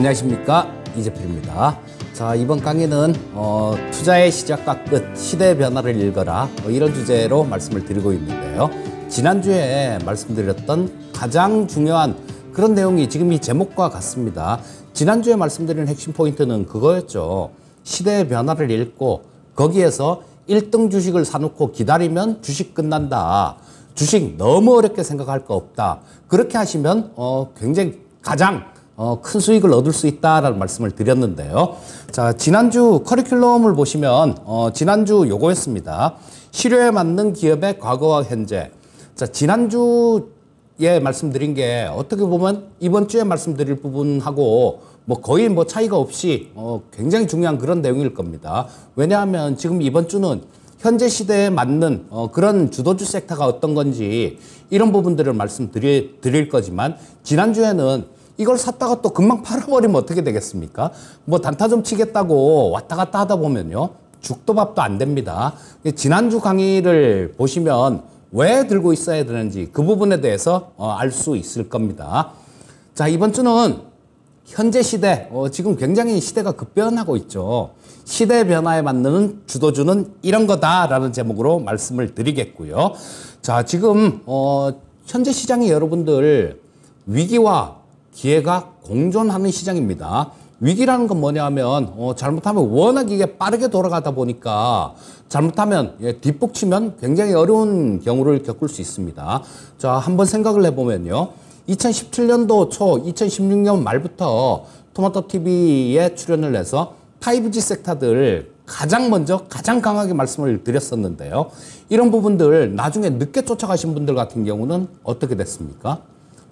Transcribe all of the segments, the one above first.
안녕하십니까 이재필입니다. 자 이번 강의는 어, 투자의 시작과 끝, 시대의 변화를 읽어라 뭐 이런 주제로 말씀을 드리고 있는데요. 지난주에 말씀드렸던 가장 중요한 그런 내용이 지금 이 제목과 같습니다. 지난주에 말씀드린 핵심 포인트는 그거였죠. 시대의 변화를 읽고 거기에서 1등 주식을 사놓고 기다리면 주식 끝난다. 주식 너무 어렵게 생각할 거 없다. 그렇게 하시면 어, 굉장히 가장 어, 큰 수익을 얻을 수 있다라는 말씀을 드렸는데요. 자, 지난주 커리큘럼을 보시면 어, 지난주 요거였습니다. 실효에 맞는 기업의 과거와 현재. 자, 지난주에 말씀드린 게 어떻게 보면 이번 주에 말씀드릴 부분하고 뭐 거의 뭐 차이가 없이 어, 굉장히 중요한 그런 내용일 겁니다. 왜냐하면 지금 이번 주는 현재 시대에 맞는 어, 그런 주도주 섹터가 어떤 건지 이런 부분들을 말씀드릴 드릴 거지만 지난주에는 이걸 샀다가 또 금방 팔아버리면 어떻게 되겠습니까? 뭐 단타 좀 치겠다고 왔다 갔다 하다 보면요. 죽도 밥도 안 됩니다. 지난주 강의를 보시면 왜 들고 있어야 되는지 그 부분에 대해서 어, 알수 있을 겁니다. 자, 이번 주는 현재 시대, 어, 지금 굉장히 시대가 급변하고 있죠. 시대 변화에 맞는 주도주는 이런 거다라는 제목으로 말씀을 드리겠고요. 자, 지금, 어, 현재 시장이 여러분들 위기와 기회가 공존하는 시장입니다. 위기라는 건 뭐냐 하면 어, 잘못하면 워낙 이게 빠르게 돌아가다 보니까 잘못하면 예, 뒷북치면 굉장히 어려운 경우를 겪을 수 있습니다. 자 한번 생각을 해보면요. 2017년도 초 2016년 말부터 토마토 TV에 출연을 해서 5G 섹터들 가장 먼저 가장 강하게 말씀을 드렸었는데요. 이런 부분들 나중에 늦게 쫓아가신 분들 같은 경우는 어떻게 됐습니까?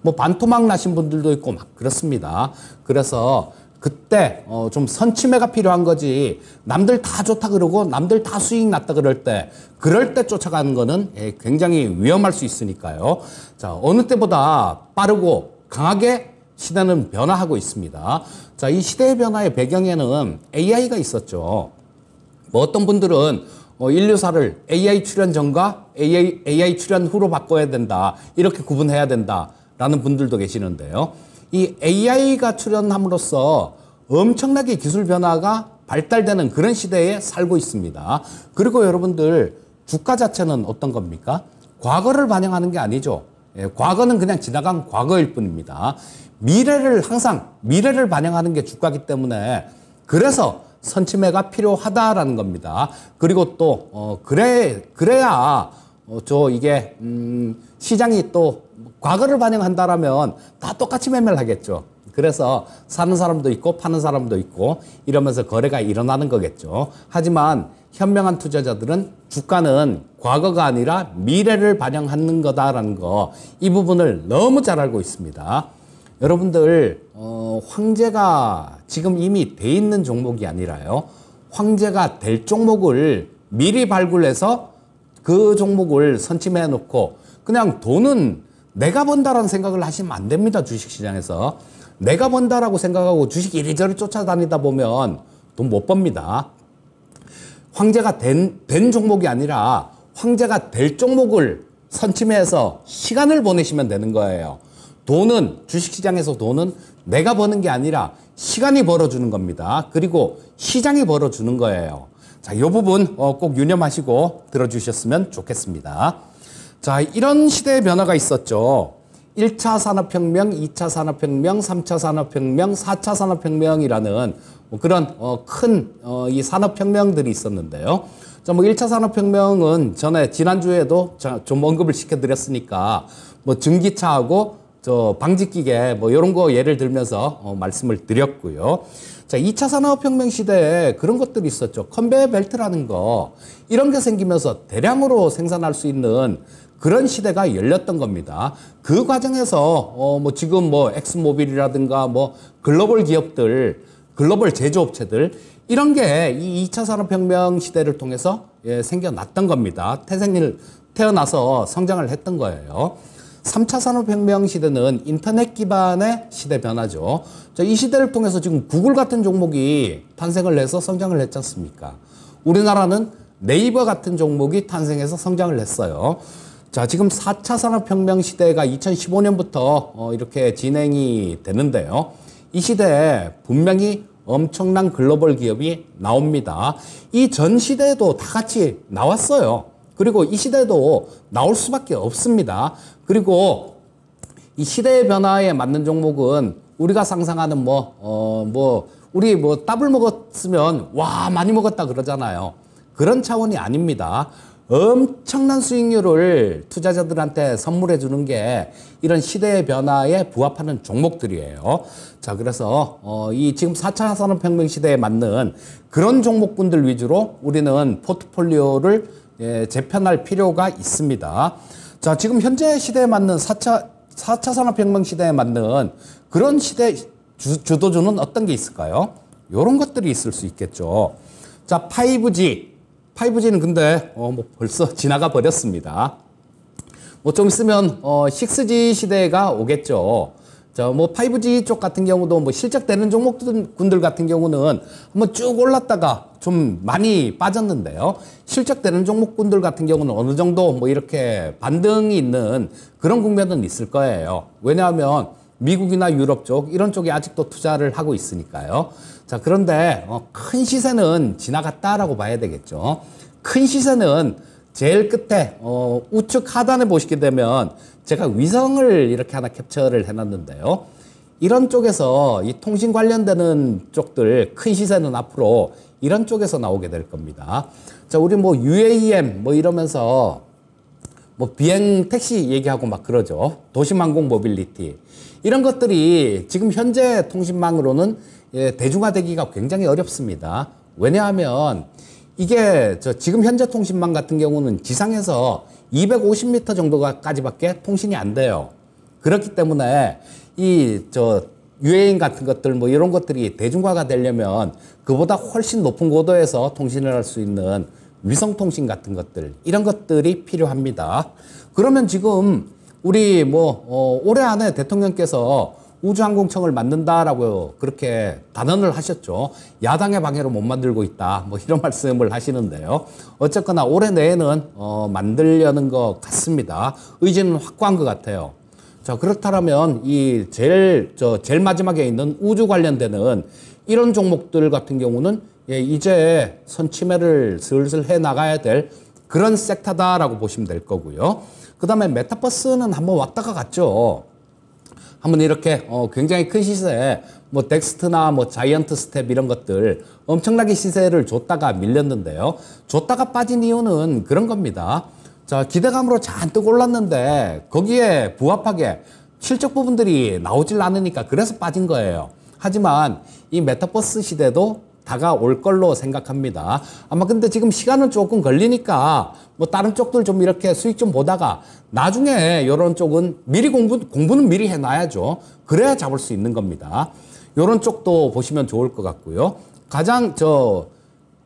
뭐 반토막 나신 분들도 있고 막 그렇습니다. 그래서 그때 어좀 선침해가 필요한 거지 남들 다 좋다 그러고 남들 다 수익 났다 그럴 때 그럴 때 쫓아가는 거는 예, 굉장히 위험할 수 있으니까요. 자 어느 때보다 빠르고 강하게 시대는 변화하고 있습니다. 자이 시대의 변화의 배경에는 AI가 있었죠. 뭐 어떤 분들은 어, 인류사를 AI 출현 전과 AI, AI 출현 후로 바꿔야 된다. 이렇게 구분해야 된다. 라는 분들도 계시는데요. 이 AI가 출현함으로써 엄청나게 기술 변화가 발달되는 그런 시대에 살고 있습니다. 그리고 여러분들 주가 자체는 어떤 겁니까? 과거를 반영하는 게 아니죠. 예, 과거는 그냥 지나간 과거일 뿐입니다. 미래를 항상 미래를 반영하는 게 주가기 때문에 그래서 선침해가 필요하다라는 겁니다. 그리고 또 어, 그래 그래야 어, 저 이게 음, 시장이 또 과거를 반영한다라면 다 똑같이 매매를 하겠죠. 그래서 사는 사람도 있고 파는 사람도 있고 이러면서 거래가 일어나는 거겠죠. 하지만 현명한 투자자들은 주가는 과거가 아니라 미래를 반영하는 거다라는 거 이 부분을 너무 잘 알고 있습니다. 여러분들 어, 황제가 지금 이미 돼 있는 종목이 아니라요. 황제가 될 종목을 미리 발굴해서 그 종목을 선침해 놓고 그냥 돈은 내가 번다라는 생각을 하시면 안 됩니다. 주식시장에서. 내가 번다라고 생각하고 주식 이리저리 쫓아다니다 보면 돈 못 법니다. 황제가 된, 된 종목이 아니라 황제가 될 종목을 선침해서 시간을 보내시면 되는 거예요. 돈은 주식시장에서 돈은 내가 버는 게 아니라 시간이 벌어주는 겁니다. 그리고 시장이 벌어주는 거예요. 자, 이 부분 어, 꼭 유념하시고 들어주셨으면 좋겠습니다. 자, 이런 시대의 변화가 있었죠. 1차 산업혁명, 2차 산업혁명, 3차 산업혁명, 4차 산업혁명이라는 뭐 그런 어, 큰이 어, 산업혁명들이 있었는데요. 자, 뭐 1차 산업혁명은 전에 지난주에도 좀 언급을 시켜드렸으니까 뭐 전기차하고 저 방직기계 뭐 이런 거 예를 들면서 어, 말씀을 드렸고요. 자, 2차 산업혁명 시대에 그런 것들이 있었죠. 컨베이어 벨트라는 거 이런 게 생기면서 대량으로 생산할 수 있는 그런 시대가 열렸던 겁니다. 그 과정에서 어뭐 지금 뭐 엑스모빌이라든가 뭐 글로벌 기업들, 글로벌 제조업체들 이런 게 이 2차 산업혁명 시대를 통해서 예, 생겨났던 겁니다. 태생일 태어나서 성장을 했던 거예요. 3차 산업혁명 시대는 인터넷 기반의 시대 변화죠. 이 시대를 통해서 지금 구글 같은 종목이 탄생을 해서 성장을 했지 않습니까? 우리나라는 네이버 같은 종목이 탄생해서 성장을 했어요. 자, 지금 4차 산업혁명 시대가 2015년부터 어, 이렇게 진행이 되는데요. 이 시대에 분명히 엄청난 글로벌 기업이 나옵니다. 이 전 시대에도 다 같이 나왔어요. 그리고 이 시대도 나올 수밖에 없습니다. 그리고 이 시대의 변화에 맞는 종목은 우리가 상상하는 뭐, 어, 뭐, 우리 뭐, 답을 먹었으면, 와, 많이 먹었다 그러잖아요. 그런 차원이 아닙니다. 엄청난 수익률을 투자자들한테 선물해 주는 게 이런 시대의 변화에 부합하는 종목들이에요. 자, 그래서 어, 이 지금 4차 산업혁명 시대에 맞는 그런 종목군들 위주로 우리는 포트폴리오를 예, 재편할 필요가 있습니다. 자, 지금 현재 시대에 맞는 4차 4차 산업혁명 시대에 맞는 그런 시대 주, 주도주는 어떤 게 있을까요? 이런 것들이 있을 수 있겠죠. 자, 5G 5G는 근데 어, 뭐 벌써 지나가 버렸습니다. 뭐 좀 있으면 어, 6G 시대가 오겠죠. 자뭐 5G 쪽 같은 경우도 뭐 실적되는 종목군들 같은 경우는 한번 쭉 올랐다가 좀 많이 빠졌는데요. 실적되는 종목군들 같은 경우는 어느 정도 뭐 이렇게 반등이 있는 그런 국면은 있을 거예요. 왜냐하면 미국이나 유럽 쪽 이런 쪽에 아직도 투자를 하고 있으니까요. 자, 그런데 어, 큰 시세는 지나갔다라고 봐야 되겠죠. 큰 시세는 제일 끝에 어, 우측 하단에 보시게 되면 제가 위성을 이렇게 하나 캡처를 해놨는데요. 이런 쪽에서 이 통신 관련되는 쪽들 큰 시세는 앞으로 이런 쪽에서 나오게 될 겁니다. 자, 우리 뭐 UAM 뭐 이러면서 뭐 비행 택시 얘기하고 막 그러죠. 도심항공 모빌리티. 이런 것들이 지금 현재 통신망으로는 예, 대중화되기가 굉장히 어렵습니다. 왜냐하면 이게 저 지금 현재 통신망 같은 경우는 지상에서 250m 정도까지밖에 통신이 안 돼요. 그렇기 때문에 이 저 유해인 같은 것들 뭐 이런 것들이 대중화가 되려면 그보다 훨씬 높은 고도에서 통신을 할 수 있는 위성통신 같은 것들 이런 것들이 필요합니다. 그러면 지금 우리 뭐 어, 올해 안에 대통령께서 우주항공청을 만든다라고 그렇게 단언을 하셨죠. 야당의 방해로 못 만들고 있다. 뭐 이런 말씀을 하시는데요. 어쨌거나 올해 내에는 어, 만들려는 것 같습니다. 의지는 확고한 것 같아요. 자 그렇다면 이 제일 저 제일 마지막에 있는 우주 관련되는 이런 종목들 같은 경우는 예, 이제 선침해를 슬슬 해 나가야 될 그런 섹터다라고 보시면 될 거고요. 그 다음에 메타버스는 한번 왔다가 갔죠. 한번 이렇게 어 굉장히 큰 시세에 뭐 덱스트나 뭐 자이언트 스텝 이런 것들 엄청나게 시세를 줬다가 밀렸는데요. 줬다가 빠진 이유는 그런 겁니다. 자, 기대감으로 잔뜩 올랐는데 거기에 부합하게 실적 부분들이 나오질 않으니까 그래서 빠진 거예요. 하지만 이 메타버스 시대도 다가올 걸로 생각합니다. 아마 근데 지금 시간은 조금 걸리니까 뭐 다른 쪽들 좀 이렇게 수익 좀 보다가 나중에 이런 쪽은 미리 공부, 공부는 미리 해놔야죠. 그래야 잡을 수 있는 겁니다. 이런 쪽도 보시면 좋을 것 같고요. 가장 저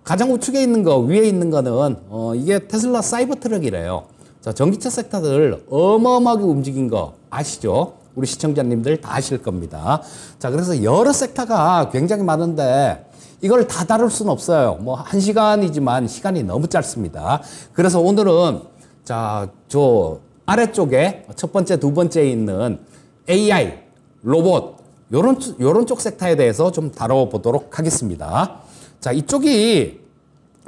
가장 우측에 있는 거 위에 있는 거는 어 이게 테슬라 사이버 트럭이래요. 자 전기차 섹터들 어마어마하게 움직인 거 아시죠? 우리 시청자님들 다 아실 겁니다. 자 그래서 여러 섹터가 굉장히 많은데 이걸 다 다룰 수는 없어요. 뭐한 시간이지만 시간이 너무 짧습니다. 그래서 오늘은 자, 저 아래쪽에 첫 번째, 두 번째에 있는 AI, 로봇 요런 요런 쪽 섹터에 대해서 좀 다뤄보도록 하겠습니다. 자, 이쪽이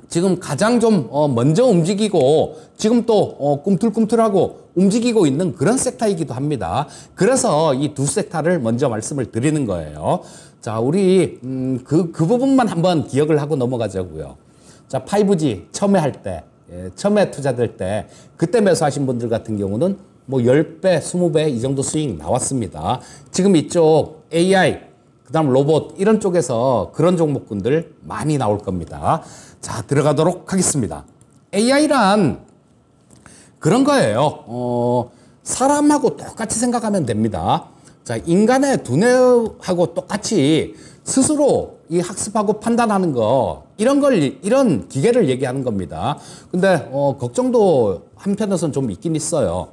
지금 가장 좀 어, 먼저 움직이고 지금 또 어, 꿈틀꿈틀하고 움직이고 있는 그런 섹터이기도 합니다. 그래서 이 두 섹터를 먼저 말씀을 드리는 거예요. 자, 우리 음, 그, 그 부분만 한번 기억을 하고 넘어가자고요. 자, 5G 처음에 할 때, 예, 처음에 투자될 때 그때 매수하신 분들 같은 경우는 뭐 10배, 20배 이 정도 수익 나왔습니다. 지금 이쪽 AI, 그 다음 로봇 이런 쪽에서 그런 종목군들 많이 나올 겁니다. 자, 들어가도록 하겠습니다. AI란 그런 거예요. 어, 사람하고 똑같이 생각하면 됩니다. 자, 인간의 두뇌하고 똑같이 스스로 이 학습하고 판단하는 거 이런 걸 이런 기계를 얘기하는 겁니다. 근데 어, 걱정도 한편에선 좀 있긴 있어요.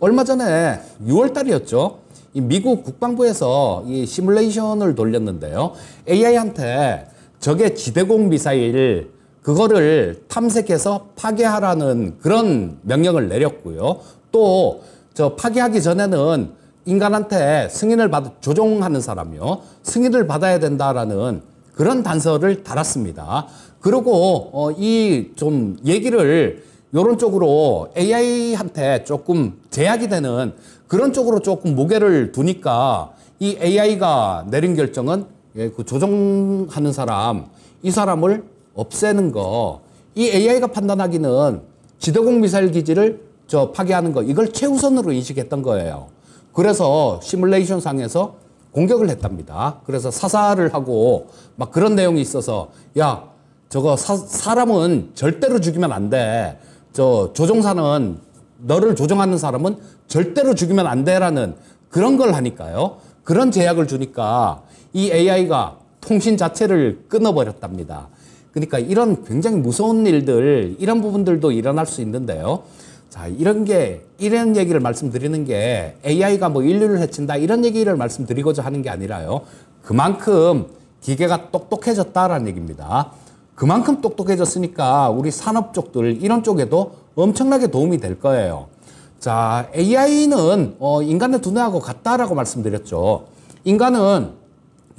얼마 전에 6월 달이었죠. 이 미국 국방부에서 이 시뮬레이션을 돌렸는데요. AI한테 적의 지대공 미사일 그거를 탐색해서 파괴하라는 그런 명령을 내렸고요. 또 저 파괴하기 전에는 인간한테 승인을 받 조종하는 사람이요. 승인을 받아야 된다라는 그런 단서를 달았습니다. 그리고 어, 이 좀 얘기를 이런 쪽으로 AI한테 조금 제약이 되는 그런 쪽으로 조금 무게를 두니까 이 AI가 내린 결정은 예, 그 조종하는 사람 이 사람을 없애는 거, 이 AI가 판단하기는 지도공 미사일 기지를 저 파괴하는 거, 이걸 최우선으로 인식했던 거예요. 그래서 시뮬레이션 상에서 공격을 했답니다. 그래서 사살을 하고 막 그런 내용이 있어서 야, 저거 사, 람은 절대로 죽이면 안 돼. 저 조종사는 너를 조종하는 사람은 절대로 죽이면 안 돼라는 그런 걸 하니까요. 그런 제약을 주니까 이 AI가 통신 자체를 끊어버렸답니다. 그러니까 이런 굉장히 무서운 일들, 이런 부분들도 일어날 수 있는데요. 자, 이런 게, 이런 얘기를 말씀드리는 게 AI가 뭐 인류를 해친다 이런 얘기를 말씀드리고자 하는 게 아니라요. 그만큼 기계가 똑똑해졌다라는 얘기입니다. 그만큼 똑똑해졌으니까 우리 산업 쪽들 이런 쪽에도 엄청나게 도움이 될 거예요. 자, AI는 어, 인간의 두뇌하고 같다라고 말씀드렸죠. 인간은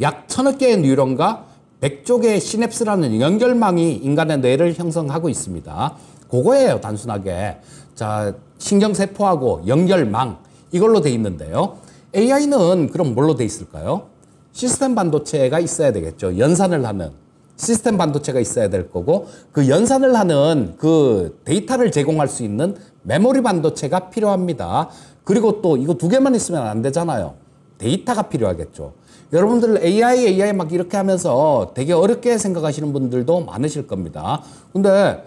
약 천억 개의 뉴런과 100쪽의 시냅스라는 연결망이 인간의 뇌를 형성하고 있습니다. 그거예요, 단순하게. 자, 신경세포하고 연결망 이걸로 돼 있는데요. AI는 그럼 뭘로 돼 있을까요? 시스템 반도체가 있어야 되겠죠. 연산을 하는 시스템 반도체가 있어야 될 거고 그 연산을 하는 그 데이터를 제공할 수 있는 메모리 반도체가 필요합니다. 그리고 또 이거 두 개만 있으면 안 되잖아요. 데이터가 필요하겠죠. 여러분들 AI, AI 막 이렇게 하면서 되게 어렵게 생각하시는 분들도 많으실 겁니다. 근데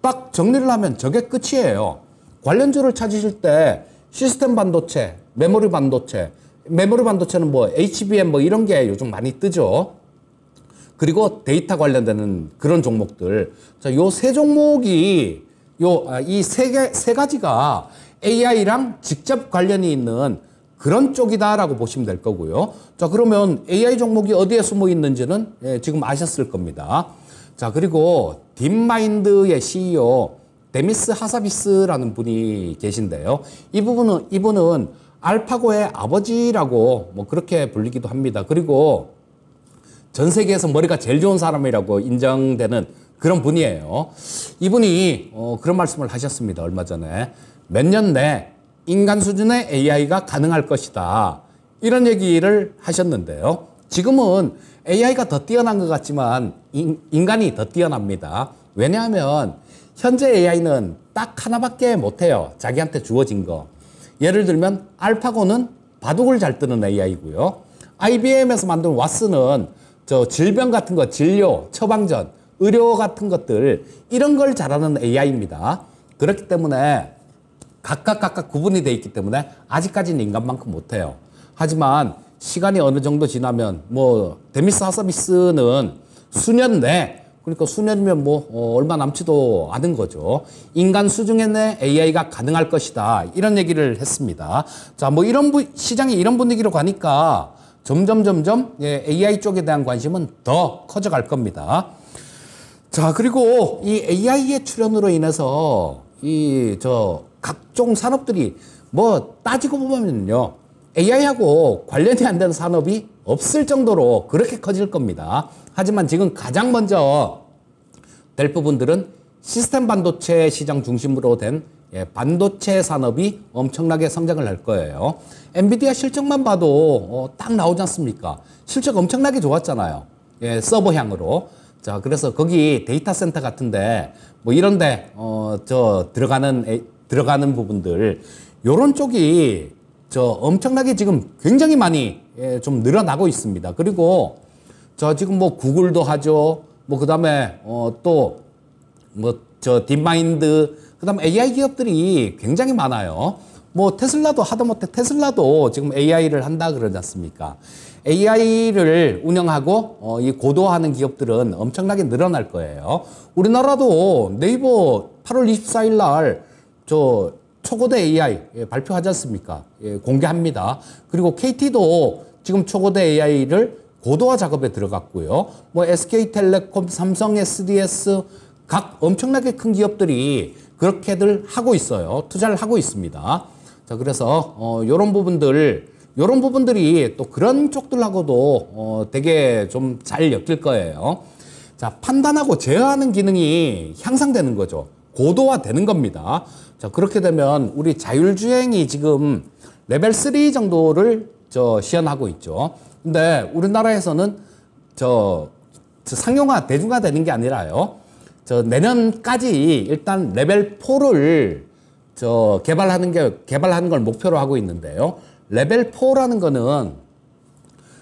딱 정리를 하면 저게 끝이에요. 관련주를 찾으실 때 시스템 반도체, 메모리 반도체, 메모리 반도체는 뭐 HBM 뭐 이런 게 요즘 많이 뜨죠. 그리고 데이터 관련되는 그런 종목들. 자, 요 세 종목이 요, 아, 이세 개, 세 가지가 AI랑 직접 관련이 있는 그런 쪽이다라고 보시면 될 거고요. 자, 그러면 AI 종목이 어디에 숨어 있는지는 예, 지금 아셨을 겁니다. 자, 그리고 딥마인드의 CEO 데미스 하사비스라는 분이 계신데요. 이 부분은 이분은 알파고의 아버지라고 뭐 그렇게 불리기도 합니다. 그리고 전 세계에서 머리가 제일 좋은 사람이라고 인정되는 그런 분이에요. 이분이 어, 그런 말씀을 하셨습니다. 얼마 전에 몇년내 인간 수준의 AI가 가능할 것이다. 이런 얘기를 하셨는데요. 지금은 AI가 더 뛰어난 것 같지만 인, 간이더 뛰어납니다. 왜냐하면 현재 AI는 딱 하나밖에 못해요. 자기한테 주어진 거. 예를 들면 알파고는 바둑을 잘 뜨는 AI고요. IBM에서 만든 와스는 저 질병 같은 거, 진료, 처방전, 의료 같은 것들 이런 걸 잘하는 AI입니다. 그렇기 때문에 각각 각각 구분이 돼 있기 때문에 아직까지는 인간만큼 못해요. 하지만 시간이 어느 정도 지나면 뭐 데미스 하서비스는 수년 내 그러니까 수년이면 뭐 어, 얼마 남지도 않은 거죠. 인간 수중에 는 AI가 가능할 것이다 이런 얘기를 했습니다. 자 뭐 이런 부, 시장이 이런 분위기로 가니까 점점 점점 예, AI 쪽에 대한 관심은 더 커져갈 겁니다. 자 그리고 이 AI의 출현으로 인해서 이저 각종 산업들이 뭐 따지고 보면요. AI하고 관련이 안 되는 산업이 없을 정도로 그렇게 커질 겁니다. 하지만 지금 가장 먼저 될 부분들은 시스템 반도체 시장 중심으로 된 예, 반도체 산업이 엄청나게 성장을 할 거예요. 엔비디아 실적만 봐도 어, 딱 나오지 않습니까? 실적 엄청나게 좋았잖아요. 예, 서버 향으로. 자, 그래서 거기 데이터 센터 같은데 뭐 이런데 어, 저 들어가는 들어가는 부분들 요런 쪽이 저 엄청나게 지금 굉장히 많이 예, 좀 늘어나고 있습니다. 그리고 저 지금 뭐 구글도 하죠. 뭐 그다음에 어또뭐 저 딥마인드 그다음 에 AI 기업들이 굉장히 많아요. 뭐 테슬라도 하다못해 테슬라도 지금 AI를 한다 그러지 않습니까? AI를 운영하고 어, 이 고도화하는 기업들은 엄청나게 늘어날 거예요. 우리나라도 네이버 8월 24일 날저 초고대 AI 예, 발표하지 않습니까? 예, 공개합니다. 그리고 KT도 지금 초고대 AI를 고도화 작업에 들어갔고요. 뭐 SK텔레콤, 삼성 SDS 각 엄청나게 큰 기업들이 그렇게들 하고 있어요. 투자를 하고 있습니다. 자, 그래서 어 요런 부분들 요런 부분들이 또 그런 쪽들하고도 어 되게 좀 잘 엮일 거예요. 자, 판단하고 제어하는 기능이 향상되는 거죠. 고도화되는 겁니다. 자, 그렇게 되면 우리 자율주행이 지금 레벨 3 정도를 저 시연하고 있죠. 근데 우리나라에서는 저, 저 상용화, 대중화 되는 게 아니라요. 저 내년까지 일단 레벨 4를 저 개발하는 게 개발하는 걸 목표로 하고 있는데요. 레벨 4라는 거는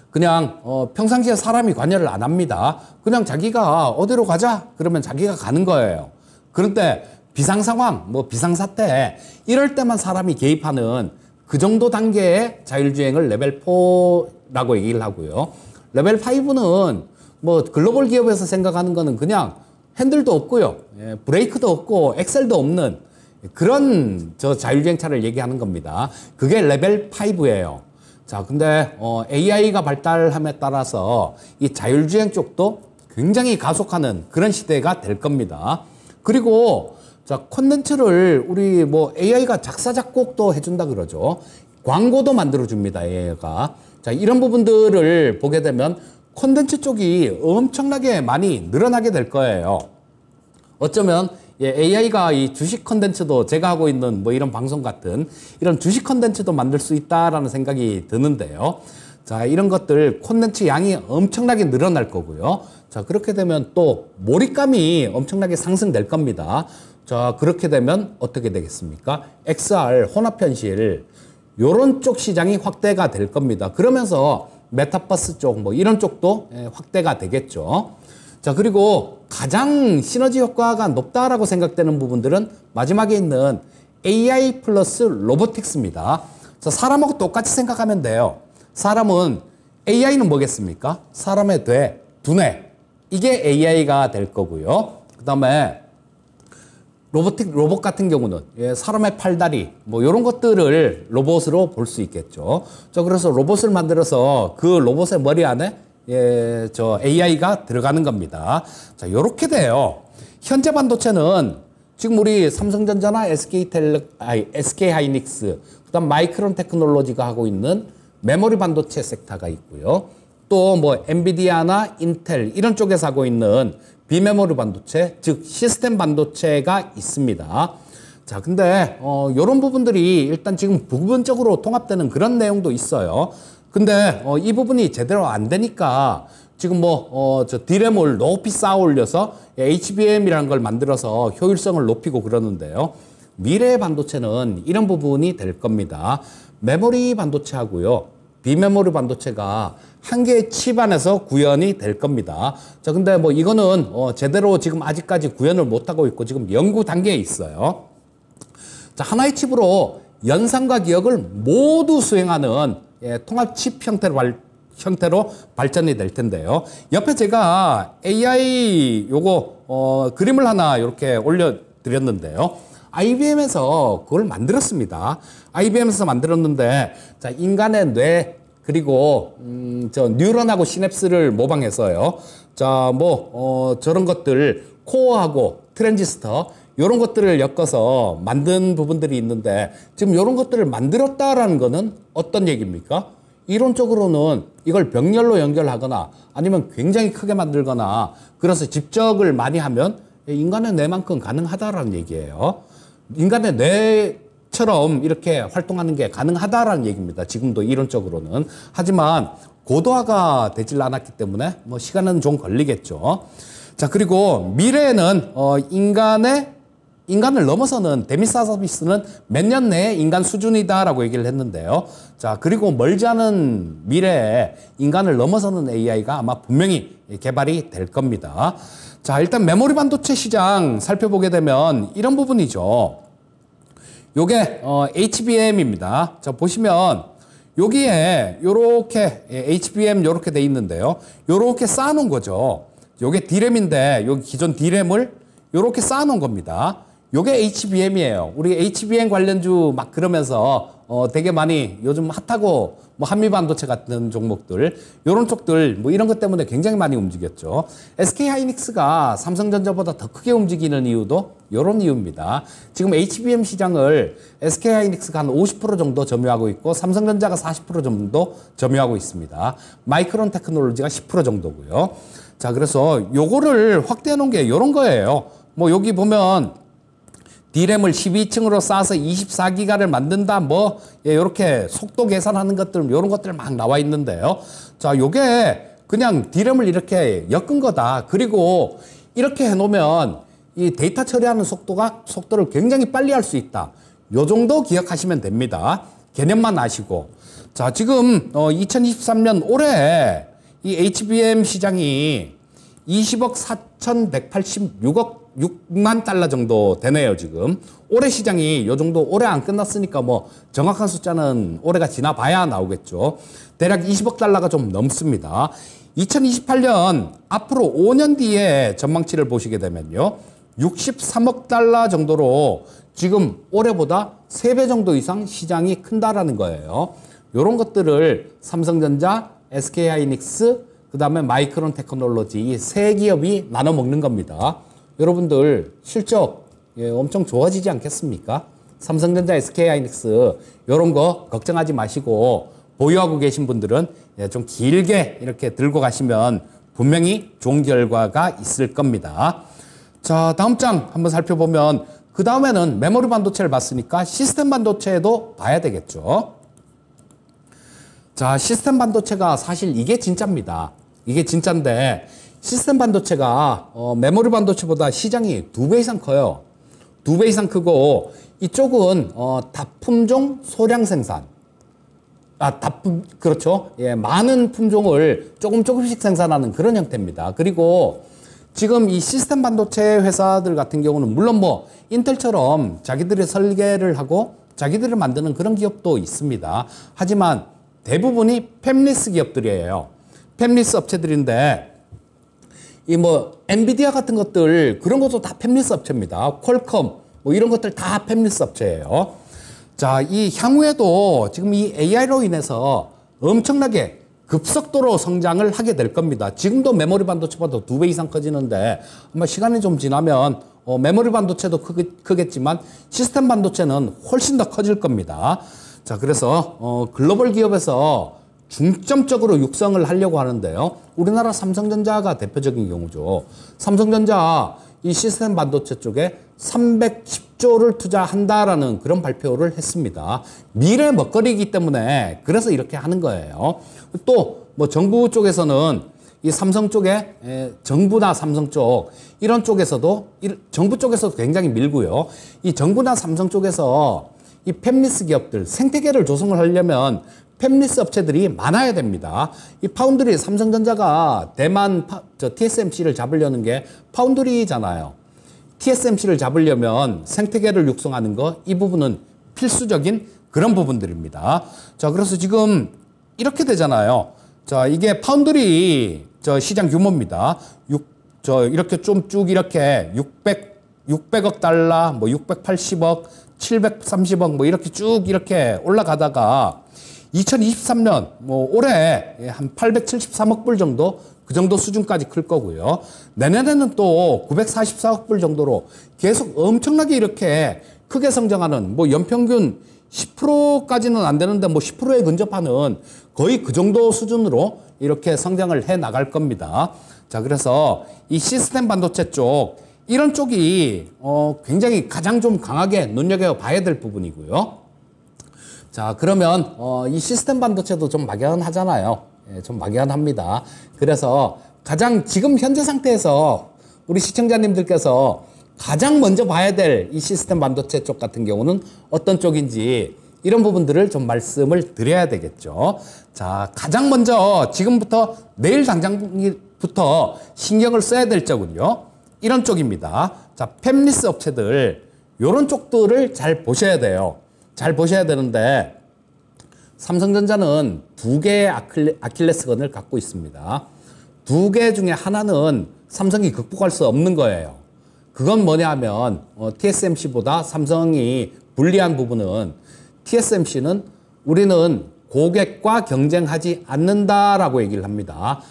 그냥 어 평상시에 사람이 관여를 안 합니다. 그냥 자기가 어디로 가자 그러면 자기가 가는 거예요. 그런데 비상상황, 뭐 비상사태 이럴 때만 사람이 개입하는 그 정도 단계의 자율주행을 레벨 4라고 얘기를 하고요. 레벨 5는 뭐 글로벌 기업에서 생각하는 거는 그냥 핸들도 없고요. 예, 브레이크도 없고 엑셀도 없는 그런 저 자율주행차를 얘기하는 겁니다. 그게 레벨 5예요. 자, 근데 어, AI가 발달함에 따라서 이 자율주행 쪽도 굉장히 가속하는 그런 시대가 될 겁니다. 그리고 자 콘텐츠를 우리 뭐 AI가 작사 작곡도 해준다 그러죠. 광고도 만들어줍니다 AI가. 자 이런 부분들을 보게 되면 콘텐츠 쪽이 엄청나게 많이 늘어나게 될 거예요. 어쩌면 예, AI가 이 주식 컨텐츠도 제가 하고 있는 뭐 이런 방송 같은 이런 주식 컨텐츠도 만들 수 있다라는 생각이 드는데요. 자, 이런 것들 콘텐츠 양이 엄청나게 늘어날 거고요. 자, 그렇게 되면 또 몰입감이 엄청나게 상승될 겁니다. 자, 그렇게 되면 어떻게 되겠습니까? XR 혼합 현실 요런 쪽 시장이 확대가 될 겁니다. 그러면서 메타버스 쪽 뭐 이런 쪽도 예, 확대가 되겠죠. 자, 그리고 가장 시너지 효과가 높다라고 생각되는 부분들은 마지막에 있는 AI 플러스 로보틱스입니다. 자, 사람하고 똑같이 생각하면 돼요. 사람은 AI는 뭐겠습니까? 사람의 뇌, 두뇌. 이게 AI가 될 거고요. 그 다음에 로보틱 로봇 같은 경우는 예, 사람의 팔다리 뭐 이런 것들을 로봇으로 볼 수 있겠죠. 저 그래서 로봇을 만들어서 그 로봇의 머리 안에 예, 저 AI가 들어가는 겁니다. 자, 요렇게 돼요. 현재 반도체는 지금 우리 삼성전자나 SK텔레, 아니, SK하이닉스, 그다음 마이크론 테크놀로지가 하고 있는 메모리 반도체 섹터가 있고요. 또 뭐 엔비디아나 인텔 이런 쪽에서 하고 있는 비메모리 반도체, 즉 시스템 반도체가 있습니다. 자, 근데 어 요런 부분들이 일단 지금 부분적으로 통합되는 그런 내용도 있어요. 근데 어, 이 부분이 제대로 안 되니까 지금 뭐 어저 디램을 높이 쌓아 올려서 HBM이라는 걸 만들어서 효율성을 높이고 그러는데요. 미래의 반도체는 이런 부분이 될 겁니다. 메모리 반도체하고요. 비메모리 반도체가 한 개의 칩 안에서 구현이 될 겁니다. 자, 근데 뭐 이거는 어 제대로 지금 아직까지 구현을 못하고 있고 지금 연구 단계에 있어요. 자, 하나의 칩으로 연산과 기억을 모두 수행하는 예, 통합 칩 형태로 발, 형태로 발전이 될 텐데요. 옆에 제가 AI 요거 어, 그림을 하나 이렇게 올려드렸는데요. IBM에서 그걸 만들었습니다. IBM에서 만들었는데 자 인간의 뇌 그리고 음, 저 뉴런하고 시냅스를 모방해서요. 자뭐 어, 저런 것들 코어하고 트랜지스터 이런 것들을 엮어서 만든 부분들이 있는데 지금 이런 것들을 만들었다라는 거는 어떤 얘기입니까? 이론적으로는 이걸 병렬로 연결하거나 아니면 굉장히 크게 만들거나 그래서 집적을 많이 하면 인간의 뇌만큼 가능하다라는 얘기예요. 인간의 뇌 처럼 이렇게 활동하는 게 가능하다라는 얘기입니다. 지금도 이론적으로는. 하지만 고도화가 되질 않았기 때문에 뭐 시간은 좀 걸리겠죠. 자, 그리고 미래에는 어 인간의 인간을 넘어서는 데미사 서비스는 몇 년 내에 인간 수준이다라고 얘기를 했는데요. 자, 그리고 멀지 않은 미래에 인간을 넘어서는 AI가 아마 분명히 개발이 될 겁니다. 자, 일단 메모리 반도체 시장 살펴보게 되면 이런 부분이죠. 요게 어, HBM입니다. 자 보시면 여기에 요렇게 예, HBM 요렇게 돼 있는데요. 요렇게 쌓아놓은 거죠. 요게 D램인데 여기 기존 D램을 요렇게 쌓아놓은 겁니다. 요게 HBM이에요. 우리 HBM 관련주 막 그러면서 어, 되게 많이 요즘 핫하고 뭐 한미 반도체 같은 종목들 이런 쪽들 뭐 이런 것 때문에 굉장히 많이 움직였죠. SK 하이닉스가 삼성전자보다 더 크게 움직이는 이유도 이런 이유입니다. 지금 HBM 시장을 SK 하이닉스가 한 50% 정도 점유하고 있고 삼성전자가 40% 정도 점유하고 있습니다. 마이크론 테크놀로지가 10% 정도고요. 자, 그래서 요거를 확대해 놓은 게 이런 거예요. 뭐 여기 보면 디램을 12층으로 쌓아서 24기가를 만든다 뭐 이렇게 예, 속도 계산하는 것들 이런 것들 막 나와 있는데요. 자, 요게 그냥 디램을 이렇게 엮은 거다. 그리고 이렇게 해 놓으면 이 데이터 처리하는 속도가 속도를 굉장히 빨리 할 수 있다. 요 정도 기억하시면 됩니다. 개념만 아시고. 자, 지금 어 2023년 올해 이 HBM 시장이 20억 4,186억 6만 달러 정도 되네요, 지금. 올해 시장이 요 정도 올해 안 끝났으니까 뭐 정확한 숫자는 올해가 지나봐야 나오겠죠. 대략 20억 달러가 좀 넘습니다. 2028년 앞으로 5년 뒤에 전망치를 보시게 되면요. 63억 달러 정도로 지금 올해보다 3배 정도 이상 시장이 큰다라는 거예요. 요런 것들을 삼성전자, SK하이닉스, 그 다음에 마이크론 테크놀로지 이 세 기업이 나눠 먹는 겁니다. 여러분들 실적 예, 엄청 좋아지지 않겠습니까? 삼성전자, s k 하이닉 이런 거 걱정하지 마시고 보유하고 계신 분들은 예, 좀 길게 이렇게 들고 가시면 분명히 좋은 결과가 있을 겁니다. 자 다음 장 한번 살펴보면 그 다음에는 메모리 반도체를 봤으니까 시스템 반도체도 봐야 되겠죠. 자 시스템 반도체가 사실 이게 진짜입니다. 이게 진짜인데 시스템 반도체가 어, 메모리 반도체보다 시장이 두 배 이상 커요. 두 배 이상 크고 이쪽은 어, 다품종 소량 생산. 아, 다품 그렇죠. 예, 많은 품종을 조금 조금씩 생산하는 그런 형태입니다. 그리고 지금 이 시스템 반도체 회사들 같은 경우는 물론 뭐 인텔처럼 자기들의 설계를 하고 자기들을 만드는 그런 기업도 있습니다. 하지만 대부분이 팹리스 기업들이에요. 팹리스 업체들인데 이뭐 엔비디아 같은 것들 그런 것도 다 팹리스 업체입니다. 퀄컴 뭐 이런 것들 다 팹리스 업체예요. 자, 이 향후에도 지금 이 AI로 인해서 엄청나게 급속도로 성장을 하게 될 겁니다. 지금도 메모리 반도체보다 두배 이상 커지는데 아마 시간이 좀 지나면 어, 메모리 반도체도 크, 크 겠지만 시스템 반도체는 훨씬 더 커질 겁니다. 자, 그래서 어, 글로벌 기업에서 중점적으로 육성을 하려고 하는데요. 우리나라 삼성전자가 대표적인 경우죠. 삼성전자 이 시스템 반도체 쪽에 310조를 투자한다라는 그런 발표를 했습니다. 미래 먹거리이기 때문에 그래서 이렇게 하는 거예요. 또 뭐 정부 쪽에서는 이 삼성 쪽에 정부나 삼성 쪽 이런 쪽에서도 정부 쪽에서도 굉장히 밀고요. 이 정부나 삼성 쪽에서 이 팹리스 기업들 생태계를 조성을 하려면 팹리스 업체들이 많아야 됩니다. 이 파운드리 삼성전자가 대만 파, 저 TSMC를 잡으려는 게 파운드리잖아요. TSMC를 잡으려면 생태계를 육성하는 거 이 부분은 필수적인 그런 부분들입니다. 자, 그래서 지금 이렇게 되잖아요. 자, 이게 파운드리 저 시장 규모입니다. 6, 저 이렇게 좀 쭉 이렇게 600 600억 달러, 뭐 680억, 730억 뭐 이렇게 쭉 이렇게 올라가다가 2023년 뭐 올해 한 873억 불 정도 그 정도 수준까지 클 거고요. 내년에는 또 944억 불 정도로 계속 엄청나게 이렇게 크게 성장하는 뭐 연평균 10%까지는 안 되는데 뭐 10%에 근접하는 거의 그 정도 수준으로 이렇게 성장을 해 나갈 겁니다. 자, 그래서 이 시스템 반도체 쪽 이런 쪽이 어 굉장히 가장 좀 강하게 눈여겨 봐야 될 부분이고요. 자, 그러면 어, 이 시스템 반도체도 좀 막연하잖아요. 예, 좀 막연합니다. 그래서 가장 지금 현재 상태에서 우리 시청자님들께서 가장 먼저 봐야 될 이 시스템 반도체 쪽 같은 경우는 어떤 쪽인지 이런 부분들을 좀 말씀을 드려야 되겠죠. 자, 가장 먼저 지금부터 내일 당장부터 신경을 써야 될 쪽은요. 이런 쪽입니다. 자, 팹리스 업체들 요런 쪽들을 잘 보셔야 돼요. 잘 보셔야 되는데 삼성전자는 두 개의 아킬레스건을 갖고 있습니다. 두 개 중에 하나는 삼성이 극복할 수 없는 거예요. 그건 뭐냐 하면 어, TSMC보다 삼성이 불리한 부분은 TSMC는 우리는 고객과 경쟁하지 않는다라고 얘기를 합니다.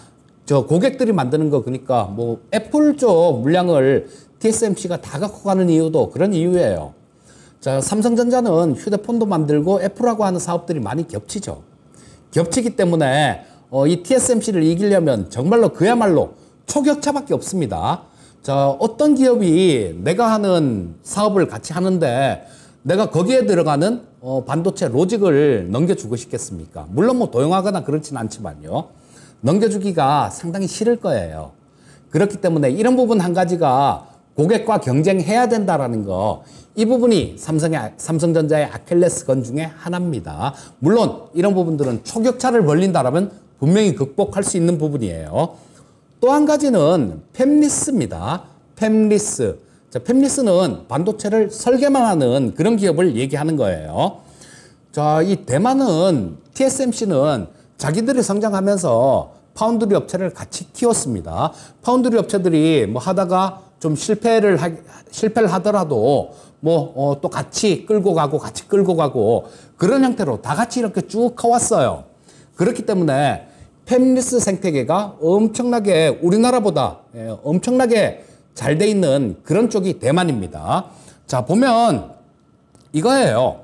저 고객들이 만드는 거 그러니까 뭐 애플 쪽 물량을 TSMC가 다 갖고 가는 이유도 그런 이유예요. 자, 삼성전자는 휴대폰도 만들고 애플하고 하는 사업들이 많이 겹치죠. 겹치기 때문에 어, 이 TSMC를 이기려면 정말로 그야말로 초격차밖에 없습니다. 자, 어떤 기업이 내가 하는 사업을 같이 하는데 내가 거기에 들어가는 어, 반도체 로직을 넘겨주고 싶겠습니까? 물론 뭐 도용하거나 그렇진 않지만요. 넘겨주기가 상당히 싫을 거예요. 그렇기 때문에 이런 부분 한 가지가 고객과 경쟁해야 된다라는 거. 이 부분이 삼성의, 아, 삼성전자의 아킬레스건 중에 하나입니다. 물론 이런 부분들은 초격차를 벌린다라면 분명히 극복할 수 있는 부분이에요. 또 한 가지는 팹리스입니다. 팹리스. 자, 팹리스는 반도체를 설계만 하는 그런 기업을 얘기하는 거예요. 자, 이 대만은 TSMC는 자기들이 성장하면서 파운드리 업체를 같이 키웠습니다. 파운드리 업체들이 뭐 하다가 좀 실패를 하, 실패를 하더라도 뭐또 어, 같이 끌고 가고 같이 끌고 가고 그런 형태로 다 같이 이렇게 쭉 커왔어요. 그렇기 때문에 페미니스 생태계가 엄청나게 우리나라보다 예, 엄청나게 잘 돼 있는 그런 쪽이 대만입니다. 자 보면 이거예요.